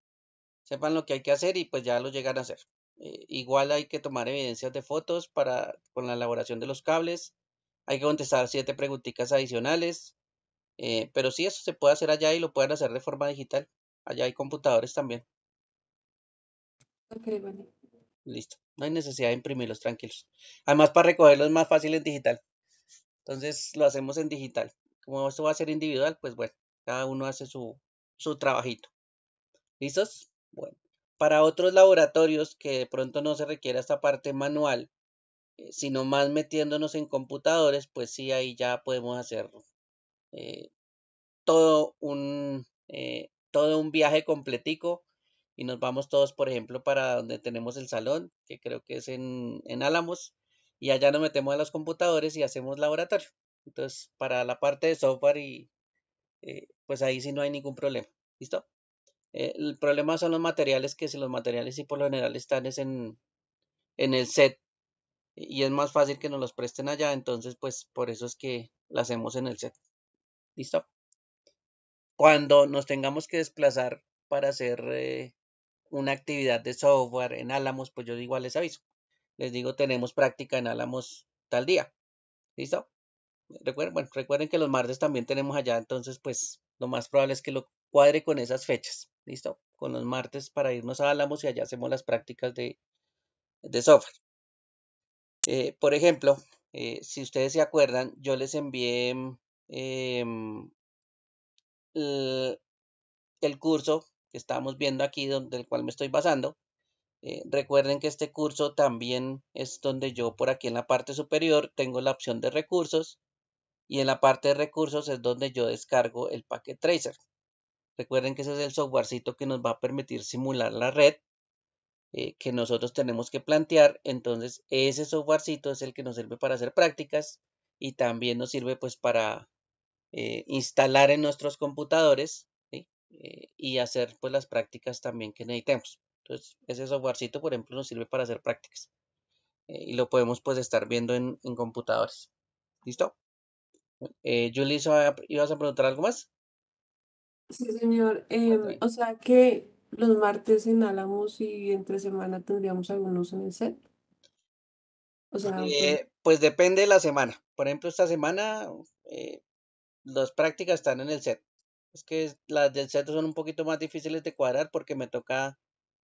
sepan lo que hay que hacer y pues ya lo llegan a hacer. Eh, igual hay que tomar evidencias de fotos para, con la elaboración de los cables. Hay que contestar siete preguntitas adicionales. Eh, pero sí, eso se puede hacer allá y lo pueden hacer de forma digital. Allá hay computadores también. Listo. No hay necesidad de imprimirlos, tranquilos. Además, para recogerlos es más fácil en digital. Entonces, lo hacemos en digital. Como esto va a ser individual, pues bueno, cada uno hace su trabajito. ¿Listos? Bueno. Para otros laboratorios que de pronto no se requiera esta parte manual, eh, sino más metiéndonos en computadores, pues sí, ahí ya podemos hacer eh, todo, un, eh, todo un viaje completico y nos vamos todos, por ejemplo, para donde tenemos el salón, que creo que es en, en Álamos, y allá nos metemos a los computadores y hacemos laboratorio. Entonces, para la parte de software y pues ahí sí no hay ningún problema. ¿Listo? Eh, el problema son los materiales, que si los materiales sí por lo general están en, el set y es más fácil que nos los presten allá, entonces pues por eso es que las hacemos en el set. ¿Listo? Cuando nos tengamos que desplazar para hacer eh, una actividad de software en Álamos, pues yo igual les aviso. Les digo, tenemos práctica en Álamos tal día. ¿Listo? Recuerden, bueno, recuerden que los martes también tenemos allá, entonces pues lo más probable es que lo cuadre con esas fechas. ¿Listo? Con los martes para irnos a Álamos y allá hacemos las prácticas de, software. Eh, por ejemplo, eh, si ustedes se acuerdan, yo les envié mm, em, el, curso que estamos viendo aquí, donde, del cual me estoy basando. Eh, recuerden que este curso también es donde yo por aquí en la parte superior tengo la opción de recursos y en la parte de recursos es donde yo descargo el paquete Tracer. Recuerden que ese es el softwarecito que nos va a permitir simular la red eh, que nosotros tenemos que plantear. Entonces, ese softwarecito es el que nos sirve para hacer prácticas y también nos sirve pues para eh, instalar en nuestros computadores eh, y hacer pues las prácticas también que necesitemos. Entonces, ese softwarecito, por ejemplo, nos sirve para hacer prácticas y lo podemos pues estar viendo en, computadores. ¿Listo? ¿Julio, ah, ¿ibas a preguntar algo más? Sí, señor. Eh, o sea que los martes en Álamos y entre semana tendríamos algunos en el set. O sea, eh, pues, depende de la semana. Por ejemplo, esta semana eh, las prácticas están en el set. Es que las del set son un poquito más difíciles de cuadrar porque me toca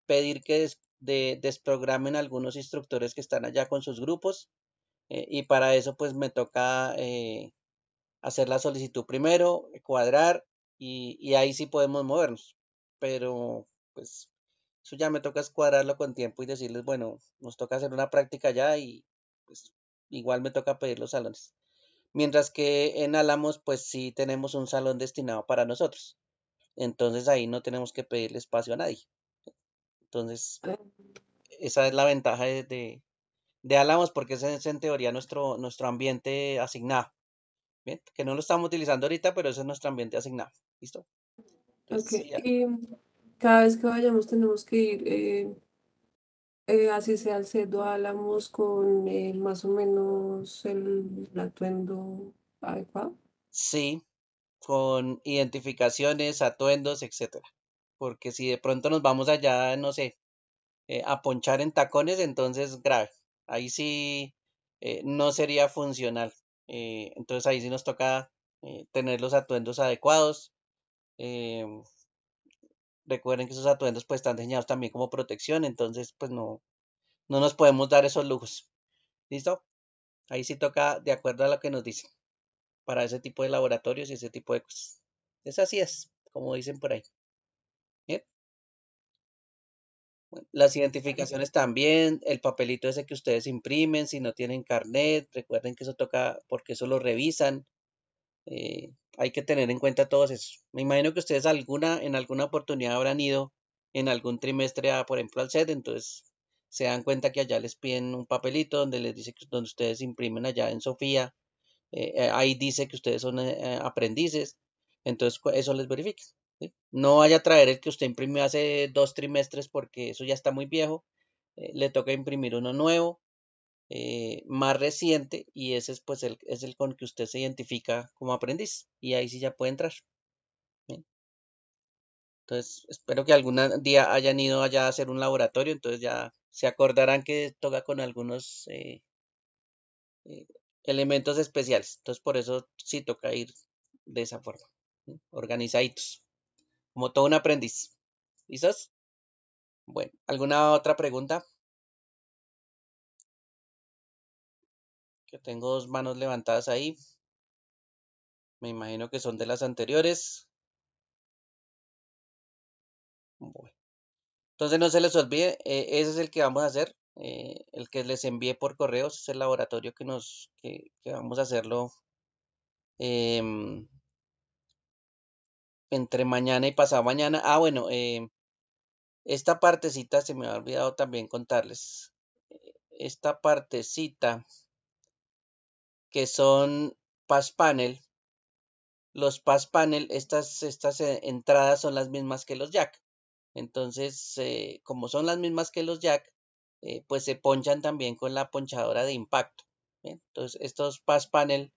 pedir que desprogramen algunos instructores que están allá con sus grupos y para eso pues me toca hacer la solicitud primero, cuadrar y, ahí sí podemos movernos. Pero pues eso ya me toca cuadrarlo con tiempo y decirles, bueno, nos toca hacer una práctica ya y pues igual me toca pedir los salones. Mientras que en Álamos, pues sí tenemos un salón destinado para nosotros. Entonces ahí no tenemos que pedirle espacio a nadie. Entonces, ah. esa es la ventaja de, de, Álamos, porque ese es en teoría nuestro, nuestro ambiente asignado que no lo estamos utilizando ahorita, pero ese es nuestro ambiente asignado. ¿Listo? ok, y cada vez que vayamos tenemos que ir, eh, eh, así sea el cedo, álamos con eh, más o menos el, atuendo adecuado. Sí, con identificaciones, atuendos, etcétera. Porque si de pronto nos vamos allá, no sé, a ponchar en tacones, entonces grave. Ahí sí no sería funcional eh, entonces ahí sí nos toca eh, tener los atuendos adecuados. Eh, recuerden que esos atuendos pues están diseñados también como protección, entonces pues no, no nos podemos dar esos lujos. ¿Listo? Ahí sí toca de acuerdo a lo que nos dicen para ese tipo de laboratorios y ese tipo de cosas. Es así es, como dicen por ahí. Las identificaciones también, el papelito ese que ustedes imprimen, si no tienen carnet, recuerden que eso toca porque eso lo revisan. Eh, hay que tener en cuenta todos eso. Me imagino que ustedes alguna, en alguna oportunidad habrán ido en algún trimestre, a, por ejemplo, al set, entonces se dan cuenta que allá les piden un papelito donde les dice que donde ustedes imprimen allá en Sofía. Eh, eh, ahí dice que ustedes son aprendices. Entonces, eso les verifica. Eh, no vaya a traer el que usted imprimió hace dos trimestres porque eso ya está muy viejo. Eh, le toca imprimir uno nuevo, eh, más reciente, y ese es, pues, el, es el con que usted se identifica como aprendiz. Y ahí sí ya puede entrar. Entonces, espero que algún día hayan ido allá a hacer un laboratorio, entonces ya se acordarán que toca con algunos elementos especiales. Entonces, por eso sí toca ir de esa forma, organizaditos como todo un aprendiz. ¿Listos? Bueno, ¿alguna otra pregunta? Que tengo dos manos levantadas ahí. Me imagino que son de las anteriores. Bueno. Entonces no se les olvide, eh, ese es el que vamos a hacer, eh, el que les envié por correos es el laboratorio que nos que, vamos a hacerlo em, entre mañana y pasado mañana. Ah, bueno, eh, esta partecita se me ha olvidado también contarles. Eh, esta partecita que son Pass Panel. Los Pass Panel, estas, estas eh, entradas son las mismas que los Jack. Entonces, como son las mismas que los Jack, pues se ponchan también con la ponchadora de impacto. Entonces, estos Pass Panel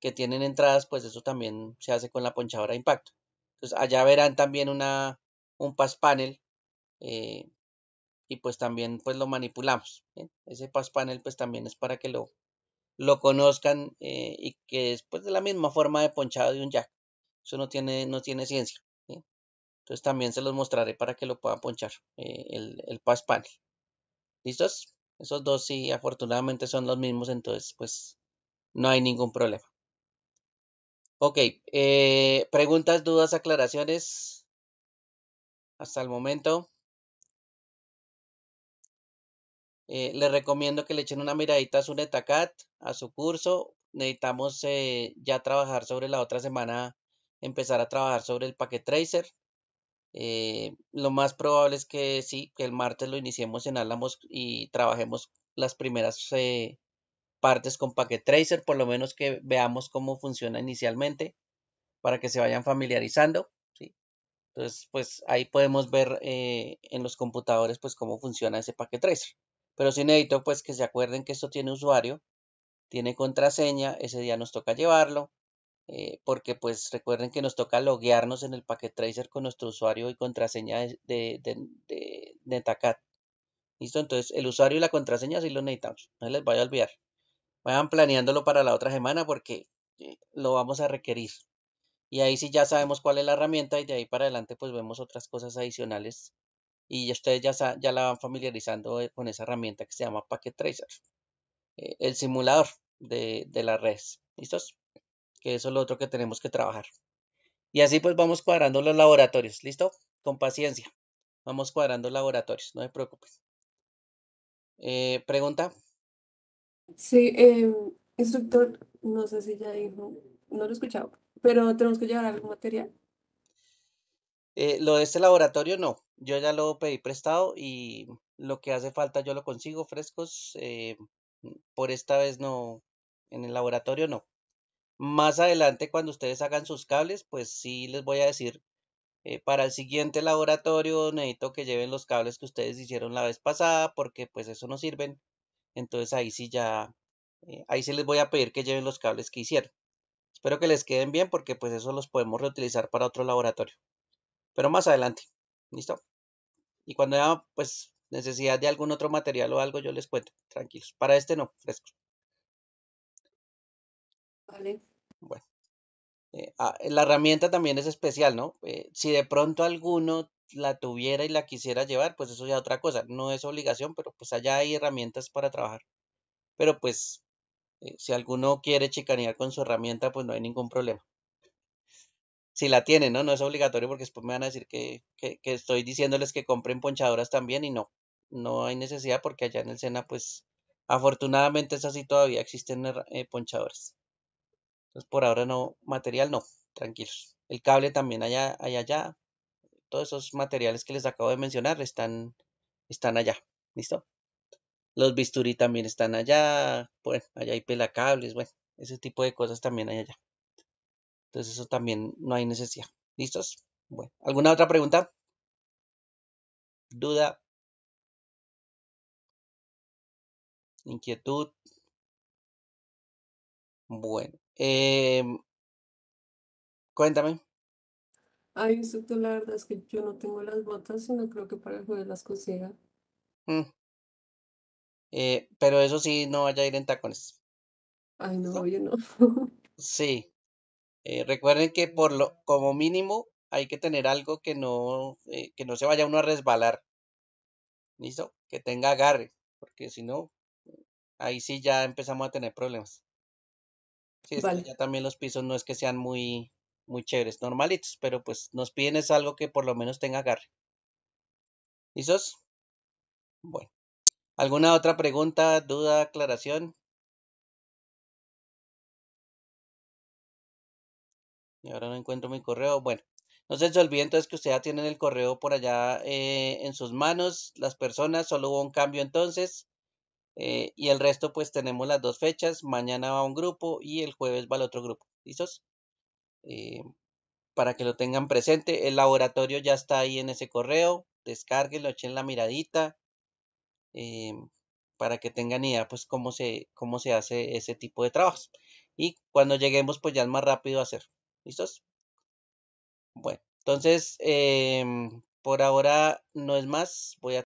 que tienen entradas, pues eso también se hace con la ponchadora de impacto. Entonces pues, allá verán también una, un pass panel eh, y pues también pues lo manipulamos. ¿eh? Ese pass panel pues también es para que lo, lo conozcan eh, y que es pues, de la misma forma de ponchado de un jack. Eso no tiene, no tiene ciencia. Entonces también se los mostraré para que lo puedan ponchar el, el pass panel. ¿Listos? Esos dos sí afortunadamente son los mismos, entonces pues no hay ningún problema. Ok, eh, preguntas, dudas, aclaraciones. Hasta el momento. Eh, les recomiendo que le echen una miradita a su a su curso. Necesitamos eh, ya trabajar sobre la otra semana, empezar a trabajar sobre el paquete tracer. lo más probable es que sí, que el martes lo iniciemos en Álamos y trabajemos las primeras partes con Packet Tracer, por lo menos que veamos cómo funciona inicialmente para que se vayan familiarizando. ¿sí? Entonces, pues ahí podemos ver eh, en los computadores pues cómo funciona ese Packet Tracer. Pero si necesito pues que se acuerden que esto tiene usuario, tiene contraseña, ese día nos toca llevarlo, eh, porque pues recuerden que nos toca loguearnos en el Packet Tracer con nuestro usuario y contraseña de, de, NetAcat. ¿Listo? Entonces el usuario y la contraseña sí lo necesitamos, no les vaya a olvidar. Vayan planeándolo para la otra semana porque eh, lo vamos a requerir. Y ahí sí ya sabemos cuál es la herramienta y de ahí para adelante pues vemos otras cosas adicionales y ustedes ya, ya la van familiarizando eh, con esa herramienta que se llama Packet Tracer, eh, el simulador de, de las redes. ¿Listos? Que eso es lo otro que tenemos que trabajar. Y así pues vamos cuadrando los laboratorios, ¿listo? Con paciencia. Vamos cuadrando laboratorios, no se preocupen. pregunta. Sí, em, instructor, no sé si ya dijo, no lo he escuchado, pero tenemos que llevar algún material. Eh, lo de este laboratorio no, yo ya lo pedí prestado y lo que hace falta yo lo consigo frescos. Eh, por esta vez no, en el laboratorio no. Más adelante cuando ustedes hagan sus cables, pues sí les voy a decir, eh, para el siguiente laboratorio necesito que lleven los cables que ustedes hicieron la vez pasada porque pues eso no sirven entonces ahí sí ya, eh, ahí sí les voy a pedir que lleven los cables que hicieron. Espero que les queden bien porque pues eso los podemos reutilizar para otro laboratorio. Pero más adelante. ¿Listo? Y cuando haya pues necesidad de algún otro material o algo yo les cuento. Tranquilos. Para este no, fresco. Vale. Bueno. Eh, ah, la herramienta también es especial, ¿no? Eh, si de pronto alguno la tuviera y la quisiera llevar, pues eso ya es otra cosa. No es obligación, pero pues allá hay herramientas para trabajar. Pero pues, eh, si alguno quiere chicanear con su herramienta, pues no hay ningún problema. Si la tiene, ¿no? No es obligatorio porque después me van a decir que, estoy diciéndoles que compren ponchadoras también y no, no hay necesidad porque allá en el Sena, pues afortunadamente es así, todavía existen eh, ponchadoras. Entonces por ahora no, material no, tranquilos. El cable también allá, allá, allá, todos esos materiales que les acabo de mencionar están, están allá. ¿Listo? Los bisturí también están allá. Bueno, allá hay pelacables, bueno, ese tipo de cosas también hay allá. Entonces eso también no hay necesidad. ¿Listos? Bueno, ¿alguna otra pregunta? ¿Duda? ¿Inquietud? Bueno, em, cuéntame. Ay, esto la verdad es que yo no tengo las botas, sino creo que para el jueves las consiga. Mm. Eh, pero eso sí, no vaya a ir en tacones. Ay, no, yo no. Sí. Eh, recuerden que por lo, como mínimo, hay que tener algo que no, eh, que no se vaya uno a resbalar. ¿Listo? Que tenga agarre, porque si no, ahí sí ya empezamos a tener problemas. Sí, vale. ya también los pisos no es que sean muy, muy chéveres, normalitos, pero pues nos piden es algo que por lo menos tenga agarre. ¿Listos? Bueno. ¿Alguna otra pregunta, duda, aclaración? Y ahora no encuentro mi correo. Bueno, no se olviden entonces que ustedes ya tienen el correo por allá eh, en sus manos. Las personas, solo hubo un cambio entonces. Eh, y el resto pues tenemos las dos fechas. Mañana va un grupo y el jueves va el otro grupo. ¿Listos? Eh, para que lo tengan presente. El laboratorio ya está ahí en ese correo, descárguenlo, echen la miradita eh, para que tengan idea pues cómo se, cómo se hace ese tipo de trabajos. Y cuando lleguemos pues ya es más rápido hacer. ¿Listos? Bueno, entonces em, por ahora no es más. Voy a